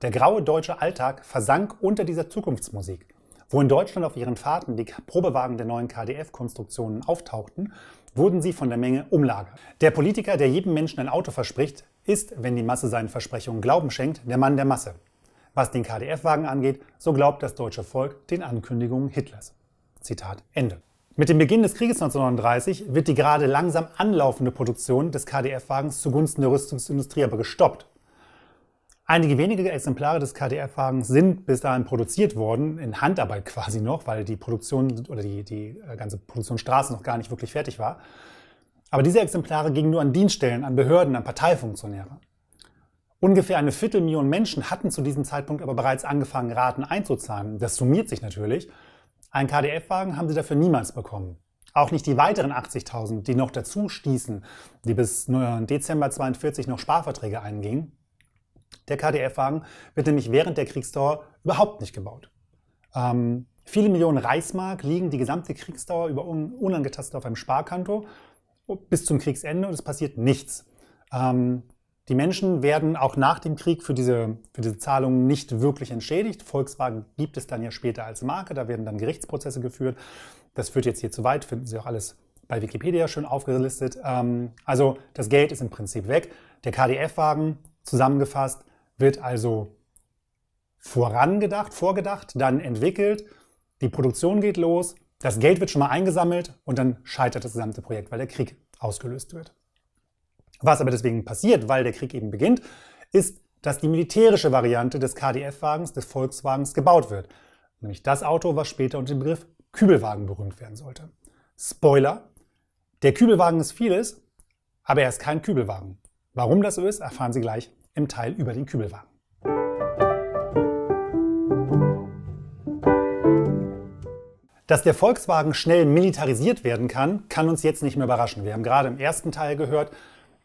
Der graue deutsche Alltag versank unter dieser Zukunftsmusik. Wo in Deutschland auf ihren Fahrten die Probewagen der neuen KDF-Konstruktionen auftauchten, wurden sie von der Menge umlagert. Der Politiker, der jedem Menschen ein Auto verspricht, ist, wenn die Masse seinen Versprechungen Glauben schenkt, der Mann der Masse. Was den KDF-Wagen angeht, so glaubt das deutsche Volk den Ankündigungen Hitlers. Zitat Ende. Mit dem Beginn des Krieges 1939 wird die gerade langsam anlaufende Produktion des KDF-Wagens zugunsten der Rüstungsindustrie aber gestoppt. Einige wenige Exemplare des KDF-Wagens sind bis dahin produziert worden, in Handarbeit quasi noch, weil die Produktion oder die, die äh, ganze Produktionsstraße noch gar nicht wirklich fertig war. Aber diese Exemplare gingen nur an Dienststellen, an Behörden, an Parteifunktionäre. Ungefähr eine Viertelmillion Menschen hatten zu diesem Zeitpunkt aber bereits angefangen, Raten einzuzahlen. Das summiert sich natürlich. Ein KDF-Wagen haben sie dafür niemals bekommen. Auch nicht die weiteren 80.000, die noch dazu stießen, die bis Dezember 1942 noch Sparverträge eingingen. Der KDF-Wagen wird nämlich während der Kriegsdauer überhaupt nicht gebaut. Ähm, viele Millionen Reichsmark liegen die gesamte Kriegsdauer über un unangetastet auf einem Sparkanto bis zum Kriegsende und es passiert nichts. Ähm, die Menschen werden auch nach dem Krieg für diese, für diese Zahlungen nicht wirklich entschädigt. Volkswagen gibt es dann ja später als Marke, da werden dann Gerichtsprozesse geführt. Das führt jetzt hier zu weit, finden Sie auch alles bei Wikipedia schön aufgelistet. Ähm, also das Geld ist im Prinzip weg. Der KDF-Wagen zusammengefasst wird also vorangedacht, vorgedacht, dann entwickelt. Die Produktion geht los, das Geld wird schon mal eingesammelt und dann scheitert das gesamte Projekt, weil der Krieg ausgelöst wird. Was aber deswegen passiert, weil der Krieg eben beginnt, ist, dass die militärische Variante des KDF-Wagens, des Volkswagens, gebaut wird. Nämlich das Auto, was später unter dem Begriff Kübelwagen berühmt werden sollte. Spoiler, der Kübelwagen ist vieles, aber er ist kein Kübelwagen. Warum das so ist, erfahren Sie gleich im Teil über den Kübelwagen. Dass der Volkswagen schnell militarisiert werden kann, kann uns jetzt nicht mehr überraschen. Wir haben gerade im ersten Teil gehört,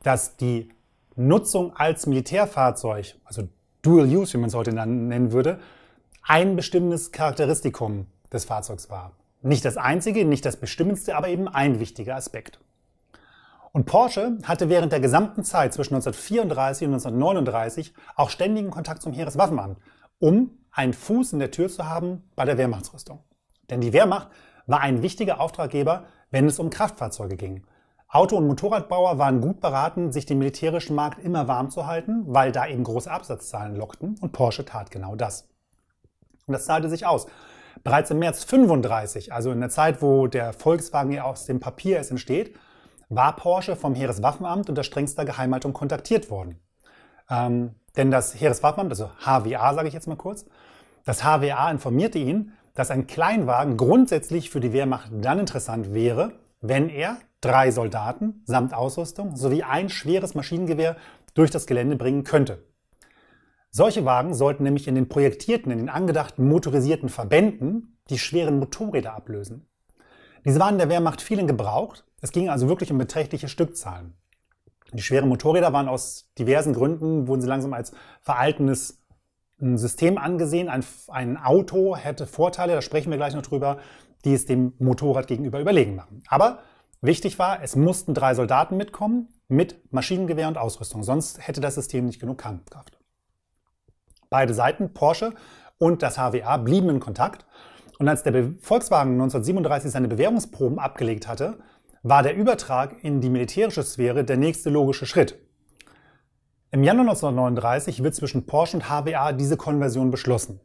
dass die Nutzung als Militärfahrzeug, also Dual Use, wie man es heute nennen würde, ein bestimmendes Charakteristikum des Fahrzeugs war. Nicht das einzige, nicht das bestimmendste, aber eben ein wichtiger Aspekt. Und Porsche hatte während der gesamten Zeit zwischen 1934 und 1939 auch ständigen Kontakt zum Heereswaffenamt, um einen Fuß in der Tür zu haben bei der Wehrmachtsrüstung. Denn die Wehrmacht war ein wichtiger Auftraggeber, wenn es um Kraftfahrzeuge ging. Auto- und Motorradbauer waren gut beraten, sich den militärischen Markt immer warm zu halten, weil da eben große Absatzzahlen lockten und Porsche tat genau das. Und das zahlte sich aus. Bereits im März 35, also in der Zeit, wo der Volkswagen ja aus dem Papier erst entsteht, war Porsche vom Heereswaffenamt unter strengster Geheimhaltung kontaktiert worden. Ähm, denn das Heereswaffenamt, also HWA sage ich jetzt mal kurz, das HWA informierte ihn, dass ein Kleinwagen grundsätzlich für die Wehrmacht dann interessant wäre, wenn er drei Soldaten samt Ausrüstung sowie ein schweres Maschinengewehr durch das Gelände bringen könnte. Solche Wagen sollten nämlich in den projektierten, in den angedachten motorisierten Verbänden die schweren Motorräder ablösen. Diese waren der Wehrmacht vielen gebraucht, es ging also wirklich um beträchtliche Stückzahlen. Die schweren Motorräder waren aus diversen Gründen, wurden sie langsam als veraltenes hm, System angesehen. Ein, ein Auto hätte Vorteile, da sprechen wir gleich noch drüber, die es dem Motorrad gegenüber überlegen machen. Aber wichtig war, es mussten drei Soldaten mitkommen mit Maschinengewehr und Ausrüstung, sonst hätte das System nicht genug Kampfkraft. Beide Seiten, Porsche und das HWA, blieben in Kontakt. Und als der Volkswagen 1937 seine Bewährungsproben abgelegt hatte, war der Übertrag in die militärische Sphäre der nächste logische Schritt. Im Januar 1939 wird zwischen Porsche und HWA diese Konversion beschlossen.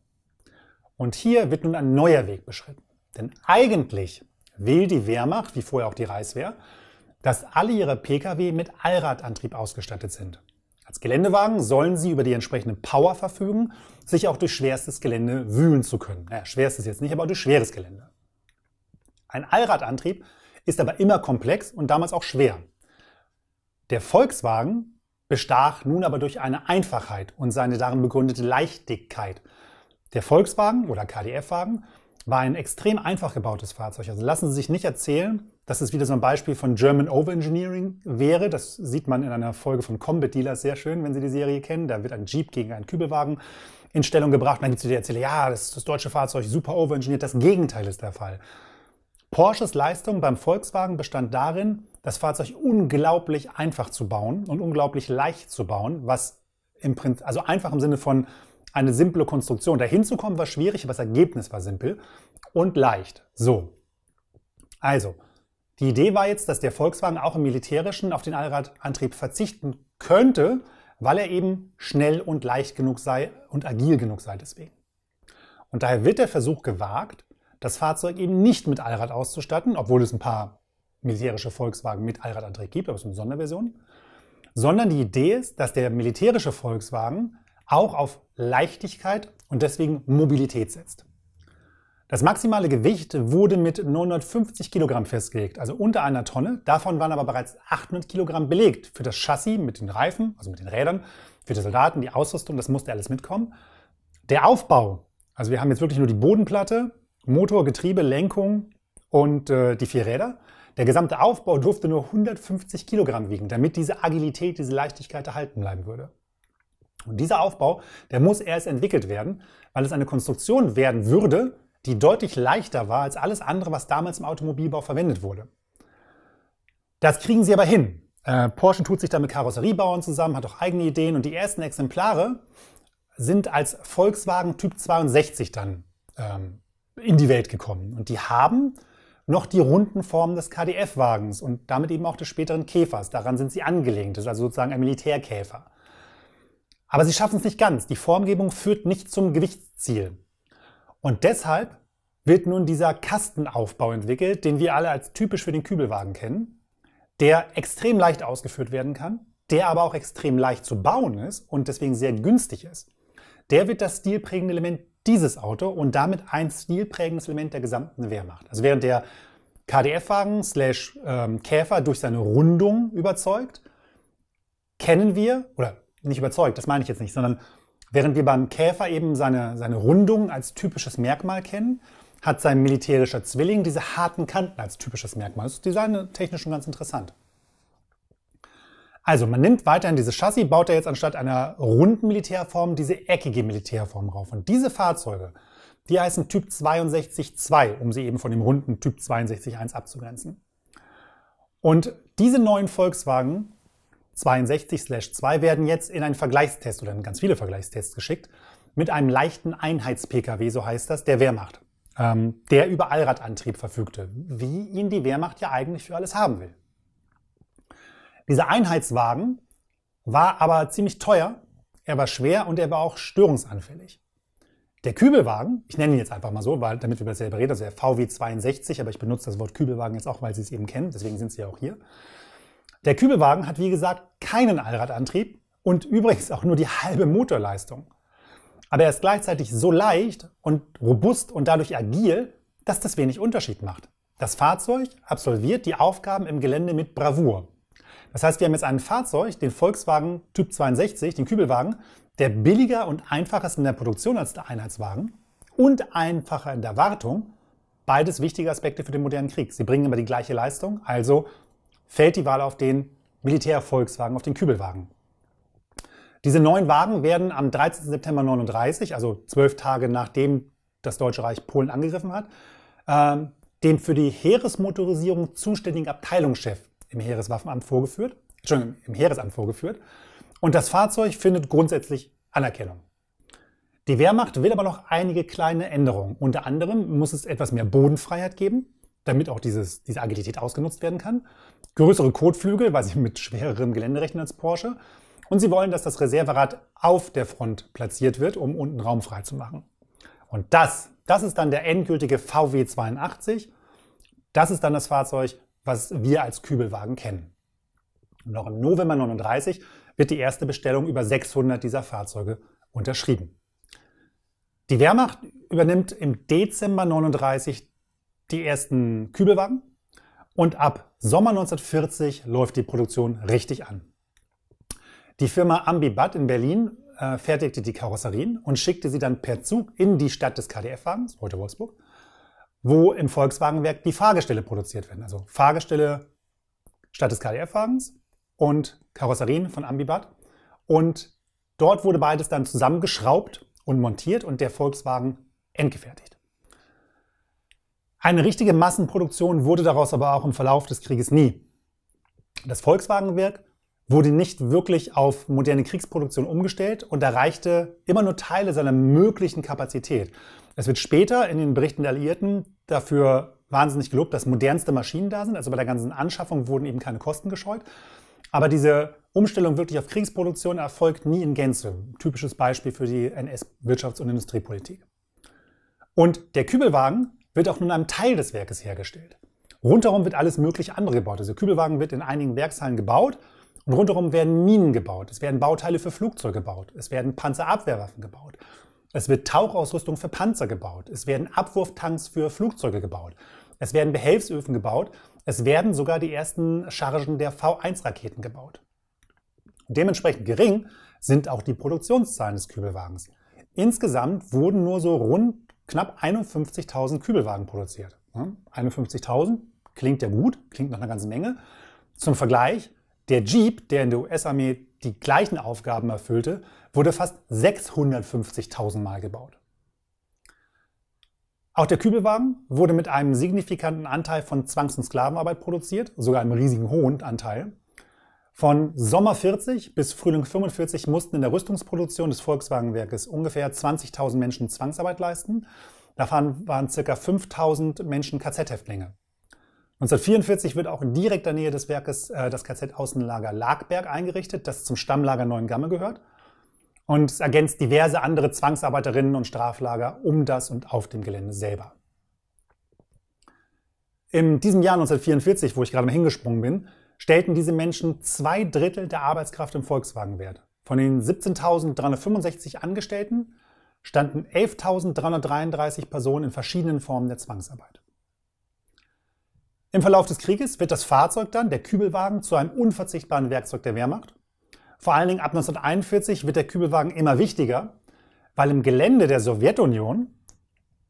Und hier wird nun ein neuer Weg beschritten. Denn eigentlich will die Wehrmacht, wie vorher auch die Reichswehr, dass alle ihre Pkw mit Allradantrieb ausgestattet sind. Als Geländewagen sollen sie über die entsprechende Power verfügen, sich auch durch schwerstes Gelände wühlen zu können. Naja, schwerstes jetzt nicht, aber durch schweres Gelände. Ein Allradantrieb ist aber immer komplex und damals auch schwer. Der Volkswagen bestach nun aber durch eine Einfachheit und seine darin begründete Leichtigkeit. Der Volkswagen oder KDF-Wagen war ein extrem einfach gebautes Fahrzeug. Also lassen Sie sich nicht erzählen, dass es wieder so ein Beispiel von German Overengineering wäre. Das sieht man in einer Folge von Combat Dealers sehr schön, wenn Sie die Serie kennen. Da wird ein Jeep gegen einen Kübelwagen in Stellung gebracht. Und dann gibt es die Erzähler, ja, das, das deutsche Fahrzeug super overengineert. Das Gegenteil ist der Fall. Porsches Leistung beim Volkswagen bestand darin, das Fahrzeug unglaublich einfach zu bauen und unglaublich leicht zu bauen, was im Prinzip, also einfach im Sinne von, eine simple Konstruktion. Dahin zu kommen war schwierig, aber das Ergebnis war simpel und leicht. So. Also, die Idee war jetzt, dass der Volkswagen auch im militärischen auf den Allradantrieb verzichten könnte, weil er eben schnell und leicht genug sei und agil genug sei deswegen. Und daher wird der Versuch gewagt, das Fahrzeug eben nicht mit Allrad auszustatten, obwohl es ein paar militärische Volkswagen mit Allradantrieb gibt, aber es ist eine Sonderversion, sondern die Idee ist, dass der militärische Volkswagen auch auf Leichtigkeit und deswegen Mobilität setzt. Das maximale Gewicht wurde mit 950 Kilogramm festgelegt, also unter einer Tonne. Davon waren aber bereits 800 Kilogramm belegt für das Chassis mit den Reifen, also mit den Rädern, für die Soldaten, die Ausrüstung, das musste alles mitkommen. Der Aufbau, also wir haben jetzt wirklich nur die Bodenplatte, Motor, Getriebe, Lenkung und äh, die vier Räder. Der gesamte Aufbau durfte nur 150 Kilogramm wiegen, damit diese Agilität, diese Leichtigkeit erhalten bleiben würde. Und dieser Aufbau, der muss erst entwickelt werden, weil es eine Konstruktion werden würde, die deutlich leichter war als alles andere, was damals im Automobilbau verwendet wurde. Das kriegen sie aber hin. Äh, Porsche tut sich da mit Karosseriebauern zusammen, hat auch eigene Ideen und die ersten Exemplare sind als Volkswagen Typ 62 dann ähm, in die Welt gekommen. Und die haben noch die runden Formen des KDF-Wagens und damit eben auch des späteren Käfers. Daran sind sie angelehnt. Das ist also sozusagen ein Militärkäfer. Aber sie schaffen es nicht ganz. Die Formgebung führt nicht zum Gewichtsziel. Und deshalb wird nun dieser Kastenaufbau entwickelt, den wir alle als typisch für den Kübelwagen kennen, der extrem leicht ausgeführt werden kann, der aber auch extrem leicht zu bauen ist und deswegen sehr günstig ist. Der wird das stilprägende Element dieses Auto und damit ein stilprägendes Element der gesamten Wehrmacht. Also während der KDF-Wagen slash ähm, Käfer durch seine Rundung überzeugt, kennen wir oder nicht überzeugt, das meine ich jetzt nicht, sondern während wir beim Käfer eben seine, seine Rundung als typisches Merkmal kennen, hat sein militärischer Zwilling diese harten Kanten als typisches Merkmal. Das ist designtechnisch schon ganz interessant. Also man nimmt weiterhin dieses Chassis, baut er jetzt anstatt einer runden Militärform diese eckige Militärform rauf. Und diese Fahrzeuge, die heißen Typ 62 62.2, um sie eben von dem runden Typ 62 62.1 abzugrenzen. Und diese neuen Volkswagen 62/2 werden jetzt in einen Vergleichstest oder in ganz viele Vergleichstests geschickt mit einem leichten Einheits-PKW, so heißt das, der Wehrmacht, ähm, der über Allradantrieb verfügte, wie ihn die Wehrmacht ja eigentlich für alles haben will. Dieser Einheitswagen war aber ziemlich teuer, er war schwer und er war auch störungsanfällig. Der Kübelwagen, ich nenne ihn jetzt einfach mal so, weil, damit wir über dasselbe reden, also der VW 62, aber ich benutze das Wort Kübelwagen jetzt auch, weil Sie es eben kennen, deswegen sind Sie ja auch hier. Der Kübelwagen hat wie gesagt keinen Allradantrieb und übrigens auch nur die halbe Motorleistung. Aber er ist gleichzeitig so leicht und robust und dadurch agil, dass das wenig Unterschied macht. Das Fahrzeug absolviert die Aufgaben im Gelände mit Bravour. Das heißt, wir haben jetzt ein Fahrzeug, den Volkswagen Typ 62, den Kübelwagen, der billiger und einfacher ist in der Produktion als der Einheitswagen und einfacher in der Wartung. Beides wichtige Aspekte für den modernen Krieg. Sie bringen immer die gleiche Leistung, also fällt die Wahl auf den Militärvolkswagen, auf den Kübelwagen. Diese neuen Wagen werden am 13. September 1939, also zwölf Tage nachdem das Deutsche Reich Polen angegriffen hat, ähm, dem für die Heeresmotorisierung zuständigen Abteilungschef im Heereswaffenamt vorgeführt, Entschuldigung, im Heeresamt vorgeführt. Und das Fahrzeug findet grundsätzlich Anerkennung. Die Wehrmacht will aber noch einige kleine Änderungen. Unter anderem muss es etwas mehr Bodenfreiheit geben damit auch dieses, diese Agilität ausgenutzt werden kann. Größere Kotflügel, weil sie mit schwererem Gelände rechnen als Porsche. Und sie wollen, dass das Reserverad auf der Front platziert wird, um unten Raum frei zu machen. Und das, das ist dann der endgültige VW 82. Das ist dann das Fahrzeug, was wir als Kübelwagen kennen. Und noch im November 39 wird die erste Bestellung über 600 dieser Fahrzeuge unterschrieben. Die Wehrmacht übernimmt im Dezember 39 die ersten Kübelwagen und ab Sommer 1940 läuft die Produktion richtig an. Die Firma Ambibat in Berlin äh, fertigte die Karosserien und schickte sie dann per Zug in die Stadt des KDF-Wagens, heute Wolfsburg, wo im Volkswagenwerk die Fahrgestelle produziert werden. Also Fahrgestelle Stadt des KDF-Wagens und Karosserien von Ambibat. Und dort wurde beides dann zusammengeschraubt und montiert und der Volkswagen endgefertigt. Eine richtige Massenproduktion wurde daraus aber auch im Verlauf des Krieges nie. Das Volkswagenwerk wurde nicht wirklich auf moderne Kriegsproduktion umgestellt und erreichte immer nur Teile seiner möglichen Kapazität. Es wird später in den Berichten der Alliierten dafür wahnsinnig gelobt, dass modernste Maschinen da sind. Also bei der ganzen Anschaffung wurden eben keine Kosten gescheut. Aber diese Umstellung wirklich auf Kriegsproduktion erfolgt nie in Gänze. Typisches Beispiel für die NS-Wirtschafts- und Industriepolitik. Und der Kübelwagen wird auch nur in einem Teil des Werkes hergestellt. Rundherum wird alles mögliche andere gebaut. Also Kübelwagen wird in einigen Werkshallen gebaut und rundherum werden Minen gebaut. Es werden Bauteile für Flugzeuge gebaut. Es werden Panzerabwehrwaffen gebaut. Es wird Tauchausrüstung für Panzer gebaut. Es werden Abwurftanks für Flugzeuge gebaut. Es werden Behelfsöfen gebaut. Es werden sogar die ersten Chargen der V1-Raketen gebaut. Dementsprechend gering sind auch die Produktionszahlen des Kübelwagens. Insgesamt wurden nur so rund knapp 51.000 Kübelwagen produziert. 51.000 ne? klingt ja gut, klingt nach einer ganzen Menge. Zum Vergleich, der Jeep, der in der US-Armee die gleichen Aufgaben erfüllte, wurde fast 650.000 Mal gebaut. Auch der Kübelwagen wurde mit einem signifikanten Anteil von Zwangs- und Sklavenarbeit produziert, sogar einem riesigen hohen Anteil. Von Sommer 40 bis Frühling 45 mussten in der Rüstungsproduktion des Volkswagenwerkes ungefähr 20.000 Menschen Zwangsarbeit leisten. Davon waren ca. 5.000 Menschen KZ-Häftlinge. 1944 wird auch in direkter Nähe des Werkes äh, das KZ-Außenlager Lagberg eingerichtet, das zum Stammlager Neuengamme gehört. Und es ergänzt diverse andere Zwangsarbeiterinnen und Straflager um das und auf dem Gelände selber. In diesem Jahr 1944, wo ich gerade mal hingesprungen bin, stellten diese Menschen zwei Drittel der Arbeitskraft im Volkswagen wert. Von den 17.365 Angestellten standen 11.333 Personen in verschiedenen Formen der Zwangsarbeit. Im Verlauf des Krieges wird das Fahrzeug dann, der Kübelwagen, zu einem unverzichtbaren Werkzeug der Wehrmacht. Vor allen Dingen ab 1941 wird der Kübelwagen immer wichtiger, weil im Gelände der Sowjetunion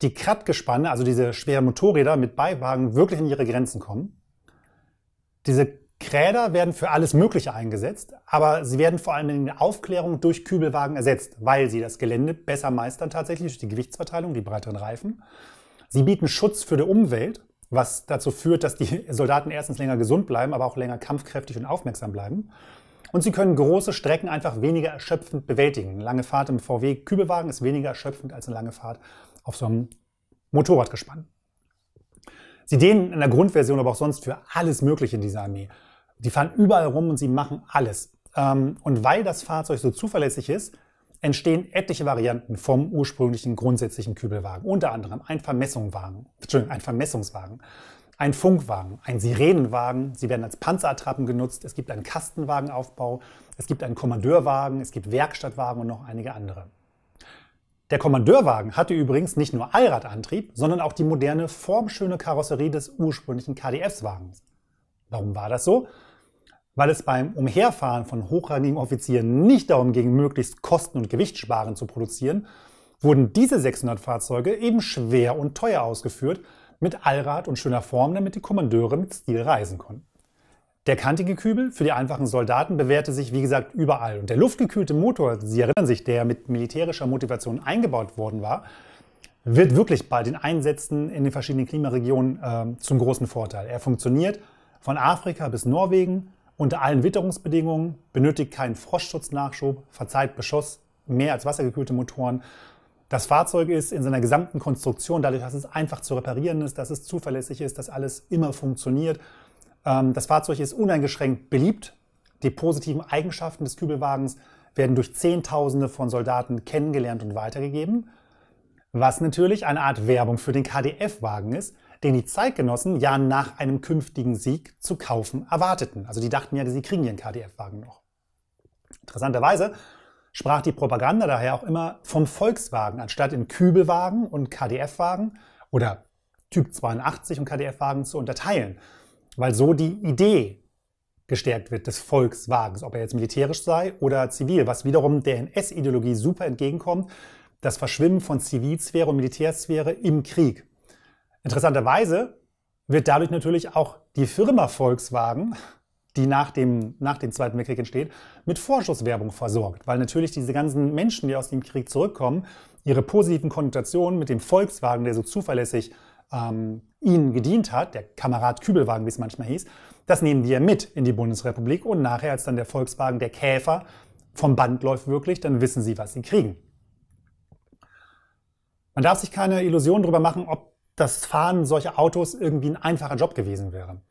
die Krattgespanne, also diese schweren Motorräder mit Beiwagen, wirklich in ihre Grenzen kommen. Diese Kräder werden für alles Mögliche eingesetzt, aber sie werden vor allem in der Aufklärung durch Kübelwagen ersetzt, weil sie das Gelände besser meistern tatsächlich durch die Gewichtsverteilung, die breiteren Reifen. Sie bieten Schutz für die Umwelt, was dazu führt, dass die Soldaten erstens länger gesund bleiben, aber auch länger kampfkräftig und aufmerksam bleiben. Und sie können große Strecken einfach weniger erschöpfend bewältigen. Eine lange Fahrt im VW-Kübelwagen ist weniger erschöpfend als eine lange Fahrt auf so einem Motorradgespann. Sie dehnen in der Grundversion aber auch sonst für alles Mögliche in dieser Armee. Die fahren überall rum und sie machen alles. Ähm, und weil das Fahrzeug so zuverlässig ist, entstehen etliche Varianten vom ursprünglichen grundsätzlichen Kübelwagen. Unter anderem ein Vermessungswagen, Entschuldigung, ein Vermessungswagen, ein Funkwagen, ein Sirenenwagen. Sie werden als Panzerattrappen genutzt. Es gibt einen Kastenwagenaufbau, es gibt einen Kommandeurwagen, es gibt Werkstattwagen und noch einige andere. Der Kommandeurwagen hatte übrigens nicht nur Allradantrieb, sondern auch die moderne, formschöne Karosserie des ursprünglichen KDFs-Wagens. Warum war das so? Weil es beim Umherfahren von hochrangigen Offizieren nicht darum ging, möglichst kosten- und Gewichtssparen zu produzieren, wurden diese 600 Fahrzeuge eben schwer und teuer ausgeführt, mit Allrad und schöner Form, damit die Kommandeure mit Stil reisen konnten. Der kantige Kübel für die einfachen Soldaten bewährte sich, wie gesagt, überall. Und der luftgekühlte Motor, Sie erinnern sich, der mit militärischer Motivation eingebaut worden war, wird wirklich bei den Einsätzen in den verschiedenen Klimaregionen äh, zum großen Vorteil. Er funktioniert von Afrika bis Norwegen, unter allen Witterungsbedingungen benötigt keinen Frostschutznachschub, verzeiht Beschuss, mehr als wassergekühlte Motoren. Das Fahrzeug ist in seiner gesamten Konstruktion, dadurch, dass es einfach zu reparieren ist, dass es zuverlässig ist, dass alles immer funktioniert. Ähm, das Fahrzeug ist uneingeschränkt beliebt. Die positiven Eigenschaften des Kübelwagens werden durch Zehntausende von Soldaten kennengelernt und weitergegeben. Was natürlich eine Art Werbung für den KDF-Wagen ist, den die Zeitgenossen ja nach einem künftigen Sieg zu kaufen erwarteten. Also die dachten ja, sie kriegen ihren KDF-Wagen noch. Interessanterweise sprach die Propaganda daher auch immer vom Volkswagen, anstatt in Kübelwagen und KDF-Wagen oder Typ 82 und KDF-Wagen zu unterteilen, weil so die Idee gestärkt wird des Volkswagens, ob er jetzt militärisch sei oder zivil, was wiederum der NS-Ideologie super entgegenkommt, das Verschwimmen von Zivilsphäre und Militärsphäre im Krieg. Interessanterweise wird dadurch natürlich auch die Firma Volkswagen, die nach dem, nach dem Zweiten Weltkrieg entsteht, mit Vorschusswerbung versorgt, weil natürlich diese ganzen Menschen, die aus dem Krieg zurückkommen, ihre positiven Konnotationen mit dem Volkswagen, der so zuverlässig ähm, ihnen gedient hat, der Kamerad Kübelwagen, wie es manchmal hieß, das nehmen die ja mit in die Bundesrepublik und nachher, als dann der Volkswagen, der Käfer, vom Band läuft wirklich, dann wissen sie, was sie kriegen. Man darf sich keine Illusionen darüber machen, ob das Fahren solcher Autos irgendwie ein einfacher Job gewesen wäre.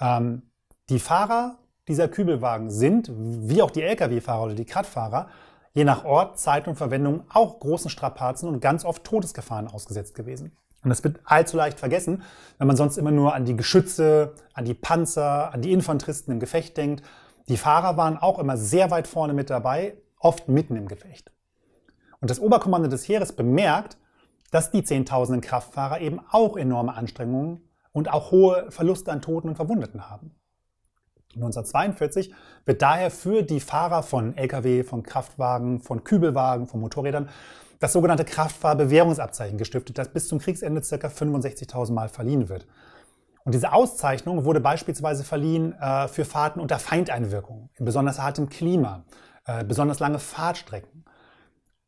Ähm, die Fahrer dieser Kübelwagen sind, wie auch die Lkw-Fahrer oder die Kradfahrer, je nach Ort, Zeit und Verwendung auch großen Strapazen und ganz oft Todesgefahren ausgesetzt gewesen. Und das wird allzu leicht vergessen, wenn man sonst immer nur an die Geschütze, an die Panzer, an die Infanteristen im Gefecht denkt. Die Fahrer waren auch immer sehr weit vorne mit dabei, oft mitten im Gefecht. Und das Oberkommando des Heeres bemerkt, dass die Zehntausenden Kraftfahrer eben auch enorme Anstrengungen und auch hohe Verluste an Toten und Verwundeten haben. 1942 wird daher für die Fahrer von Lkw, von Kraftwagen, von Kübelwagen, von Motorrädern das sogenannte Kraftfahrbewährungsabzeichen gestiftet, das bis zum Kriegsende ca. 65.000 Mal verliehen wird. Und diese Auszeichnung wurde beispielsweise verliehen äh, für Fahrten unter Feindeinwirkung, in besonders hartem Klima, äh, besonders lange Fahrtstrecken.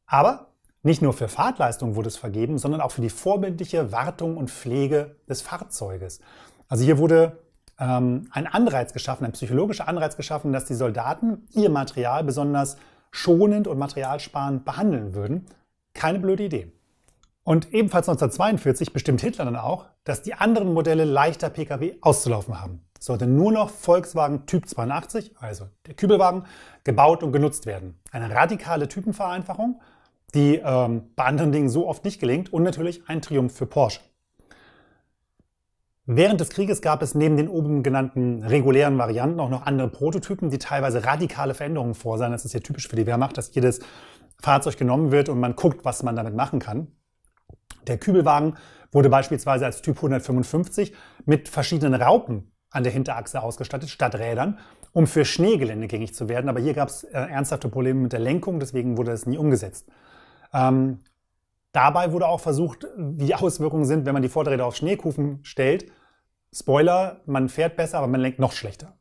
Aber nicht nur für Fahrtleistung wurde es vergeben, sondern auch für die vorbildliche Wartung und Pflege des Fahrzeuges. Also hier wurde ähm, ein Anreiz geschaffen, ein psychologischer Anreiz geschaffen, dass die Soldaten ihr Material besonders schonend und materialsparend behandeln würden. Keine blöde Idee. Und ebenfalls 1942 bestimmt Hitler dann auch, dass die anderen Modelle leichter Pkw auszulaufen haben. sollte nur noch Volkswagen Typ 82, also der Kübelwagen, gebaut und genutzt werden. Eine radikale Typenvereinfachung die ähm, bei anderen Dingen so oft nicht gelingt und natürlich ein Triumph für Porsche. Während des Krieges gab es neben den oben genannten regulären Varianten auch noch andere Prototypen, die teilweise radikale Veränderungen vorsahen. Das ist ja typisch für die Wehrmacht, dass jedes Fahrzeug genommen wird und man guckt, was man damit machen kann. Der Kübelwagen wurde beispielsweise als Typ 155 mit verschiedenen Raupen an der Hinterachse ausgestattet, statt Rädern, um für Schneegelände gängig zu werden. Aber hier gab es äh, ernsthafte Probleme mit der Lenkung, deswegen wurde das nie umgesetzt. Ähm, dabei wurde auch versucht, wie die Auswirkungen sind, wenn man die Vorderräder auf Schneekufen stellt. Spoiler, man fährt besser, aber man lenkt noch schlechter.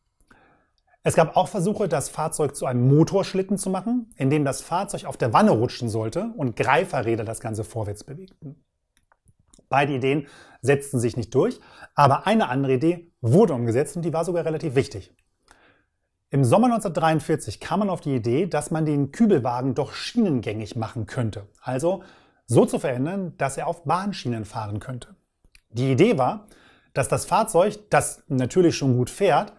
Es gab auch Versuche, das Fahrzeug zu einem Motorschlitten zu machen, in dem das Fahrzeug auf der Wanne rutschen sollte und Greiferräder das Ganze vorwärts bewegten. Beide Ideen setzten sich nicht durch, aber eine andere Idee wurde umgesetzt und die war sogar relativ wichtig. Im Sommer 1943 kam man auf die Idee, dass man den Kübelwagen doch schienengängig machen könnte. Also so zu verändern, dass er auf Bahnschienen fahren könnte. Die Idee war, dass das Fahrzeug, das natürlich schon gut fährt,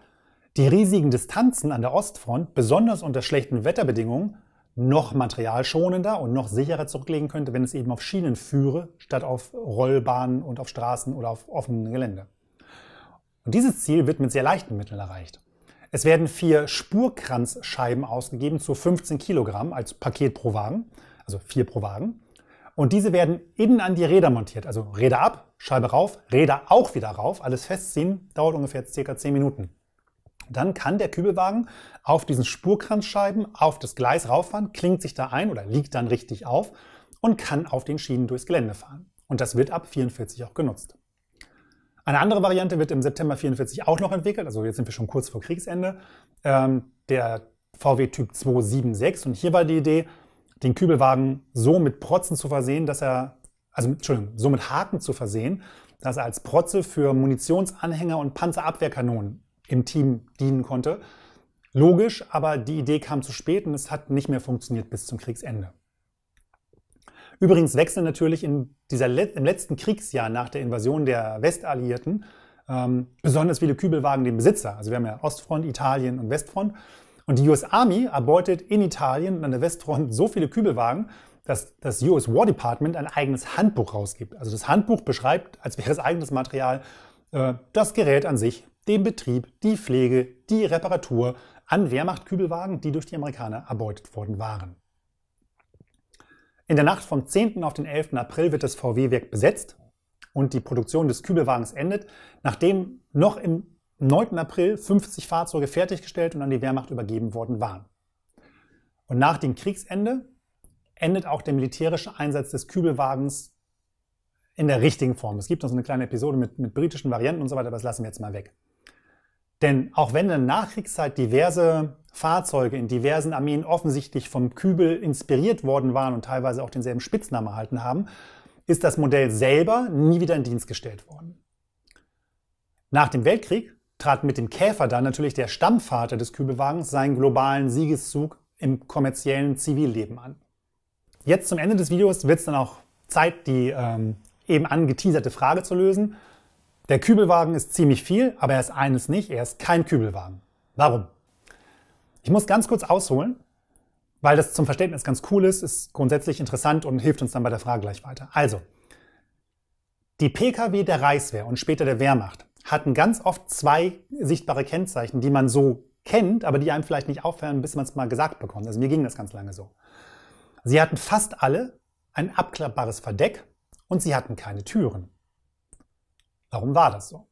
die riesigen Distanzen an der Ostfront, besonders unter schlechten Wetterbedingungen, noch materialschonender und noch sicherer zurücklegen könnte, wenn es eben auf Schienen führe, statt auf Rollbahnen und auf Straßen oder auf offenem Gelände. Und dieses Ziel wird mit sehr leichten Mitteln erreicht. Es werden vier Spurkranzscheiben ausgegeben zu 15 Kilogramm als Paket pro Wagen, also vier pro Wagen. Und diese werden innen an die Räder montiert, also Räder ab, Scheibe rauf, Räder auch wieder rauf, alles festziehen, dauert ungefähr ca. 10 Minuten. Dann kann der Kübelwagen auf diesen Spurkranzscheiben auf das Gleis rauffahren, klingt sich da ein oder liegt dann richtig auf und kann auf den Schienen durchs Gelände fahren. Und das wird ab 44 auch genutzt. Eine andere Variante wird im September 44 auch noch entwickelt, also jetzt sind wir schon kurz vor Kriegsende, ähm, der VW Typ 276. Und hier war die Idee, den Kübelwagen so mit Protzen zu versehen, dass er, also Entschuldigung, so mit Haken zu versehen, dass er als Protze für Munitionsanhänger und Panzerabwehrkanonen im Team dienen konnte. Logisch, aber die Idee kam zu spät und es hat nicht mehr funktioniert bis zum Kriegsende. Übrigens wechseln natürlich in dieser Let im letzten Kriegsjahr nach der Invasion der Westalliierten ähm, besonders viele Kübelwagen den Besitzer. Also wir haben ja Ostfront, Italien und Westfront. Und die US Army erbeutet in Italien und an der Westfront so viele Kübelwagen, dass das US War Department ein eigenes Handbuch rausgibt. Also das Handbuch beschreibt, als wäre es eigenes Material, äh, das Gerät an sich, den Betrieb, die Pflege, die Reparatur an Wehrmachtkübelwagen, die durch die Amerikaner erbeutet worden waren. In der Nacht vom 10. auf den 11. April wird das VW-Werk besetzt und die Produktion des Kübelwagens endet, nachdem noch im 9. April 50 Fahrzeuge fertiggestellt und an die Wehrmacht übergeben worden waren. Und nach dem Kriegsende endet auch der militärische Einsatz des Kübelwagens in der richtigen Form. Es gibt noch so eine kleine Episode mit, mit britischen Varianten und so weiter, aber das lassen wir jetzt mal weg. Denn auch wenn in der Nachkriegszeit diverse Fahrzeuge in diversen Armeen offensichtlich vom Kübel inspiriert worden waren und teilweise auch denselben Spitznamen erhalten haben, ist das Modell selber nie wieder in Dienst gestellt worden. Nach dem Weltkrieg trat mit dem Käfer dann natürlich der Stammvater des Kübelwagens seinen globalen Siegeszug im kommerziellen Zivilleben an. Jetzt zum Ende des Videos wird es dann auch Zeit, die ähm, eben angeteaserte Frage zu lösen. Der Kübelwagen ist ziemlich viel, aber er ist eines nicht, er ist kein Kübelwagen. Warum? Ich muss ganz kurz ausholen, weil das zum Verständnis ganz cool ist, ist grundsätzlich interessant und hilft uns dann bei der Frage gleich weiter. Also, die Pkw der Reichswehr und später der Wehrmacht hatten ganz oft zwei sichtbare Kennzeichen, die man so kennt, aber die einem vielleicht nicht auffallen, bis man es mal gesagt bekommt. Also mir ging das ganz lange so. Sie hatten fast alle ein abklappbares Verdeck und sie hatten keine Türen. Warum war das so?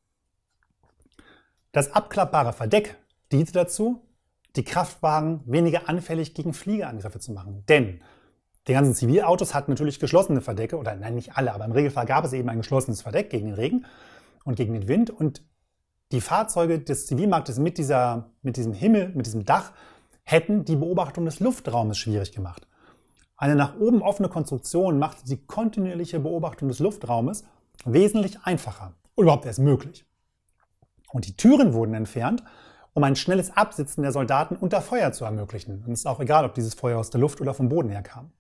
Das abklappbare Verdeck diente dazu, die Kraftwagen weniger anfällig gegen Fliegerangriffe zu machen. Denn die ganzen Zivilautos hatten natürlich geschlossene Verdecke, oder nein, nicht alle, aber im Regelfall gab es eben ein geschlossenes Verdeck gegen den Regen und gegen den Wind. Und die Fahrzeuge des Zivilmarktes mit, dieser, mit diesem Himmel, mit diesem Dach, hätten die Beobachtung des Luftraumes schwierig gemacht. Eine nach oben offene Konstruktion machte die kontinuierliche Beobachtung des Luftraumes wesentlich einfacher und überhaupt erst möglich. Und die Türen wurden entfernt, um ein schnelles Absitzen der Soldaten unter Feuer zu ermöglichen. Und es ist auch egal, ob dieses Feuer aus der Luft oder vom Boden herkam.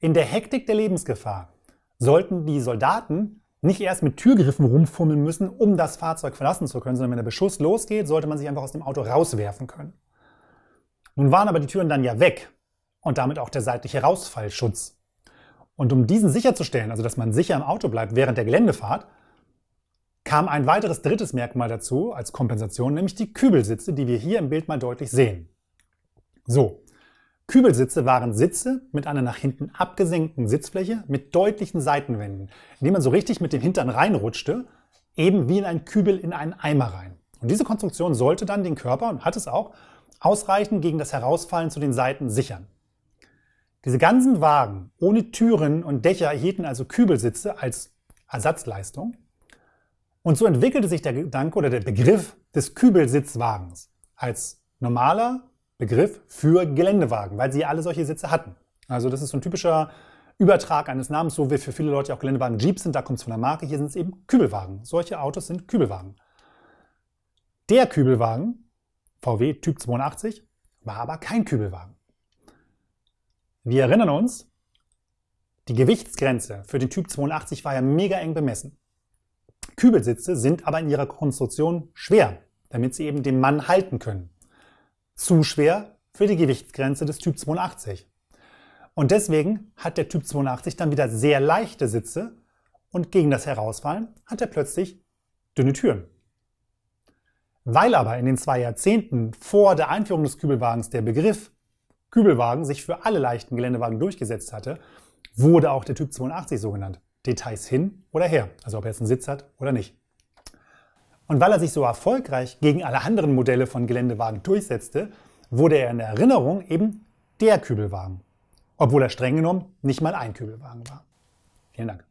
In der Hektik der Lebensgefahr sollten die Soldaten nicht erst mit Türgriffen rumfummeln müssen, um das Fahrzeug verlassen zu können, sondern wenn der Beschuss losgeht, sollte man sich einfach aus dem Auto rauswerfen können. Nun waren aber die Türen dann ja weg und damit auch der seitliche Rausfallschutz. Und um diesen sicherzustellen, also dass man sicher im Auto bleibt während der Geländefahrt, kam ein weiteres drittes Merkmal dazu als Kompensation, nämlich die Kübelsitze, die wir hier im Bild mal deutlich sehen. So, Kübelsitze waren Sitze mit einer nach hinten abgesenkten Sitzfläche mit deutlichen Seitenwänden, indem man so richtig mit dem Hintern reinrutschte, eben wie in einen Kübel in einen Eimer rein. Und diese Konstruktion sollte dann den Körper, und hat es auch, ausreichend gegen das Herausfallen zu den Seiten sichern. Diese ganzen Wagen ohne Türen und Dächer erhielten also Kübelsitze als Ersatzleistung. Und so entwickelte sich der Gedanke oder der Begriff des Kübelsitzwagens als normaler Begriff für Geländewagen, weil sie alle solche Sitze hatten. Also das ist so ein typischer Übertrag eines Namens, so wie für viele Leute auch Geländewagen Jeeps sind, da kommt es von der Marke, hier sind es eben Kübelwagen. Solche Autos sind Kübelwagen. Der Kübelwagen, VW Typ 82, war aber kein Kübelwagen. Wir erinnern uns, die Gewichtsgrenze für den Typ 82 war ja mega eng bemessen. Kübelsitze sind aber in ihrer Konstruktion schwer, damit sie eben den Mann halten können. Zu schwer für die Gewichtsgrenze des Typ 82. Und deswegen hat der Typ 82 dann wieder sehr leichte Sitze und gegen das Herausfallen hat er plötzlich dünne Türen. Weil aber in den zwei Jahrzehnten vor der Einführung des Kübelwagens der Begriff Kübelwagen sich für alle leichten Geländewagen durchgesetzt hatte, wurde auch der Typ 82 so genannt. Details hin oder her, also ob er jetzt einen Sitz hat oder nicht. Und weil er sich so erfolgreich gegen alle anderen Modelle von Geländewagen durchsetzte, wurde er in Erinnerung eben der Kübelwagen, obwohl er streng genommen nicht mal ein Kübelwagen war. Vielen Dank.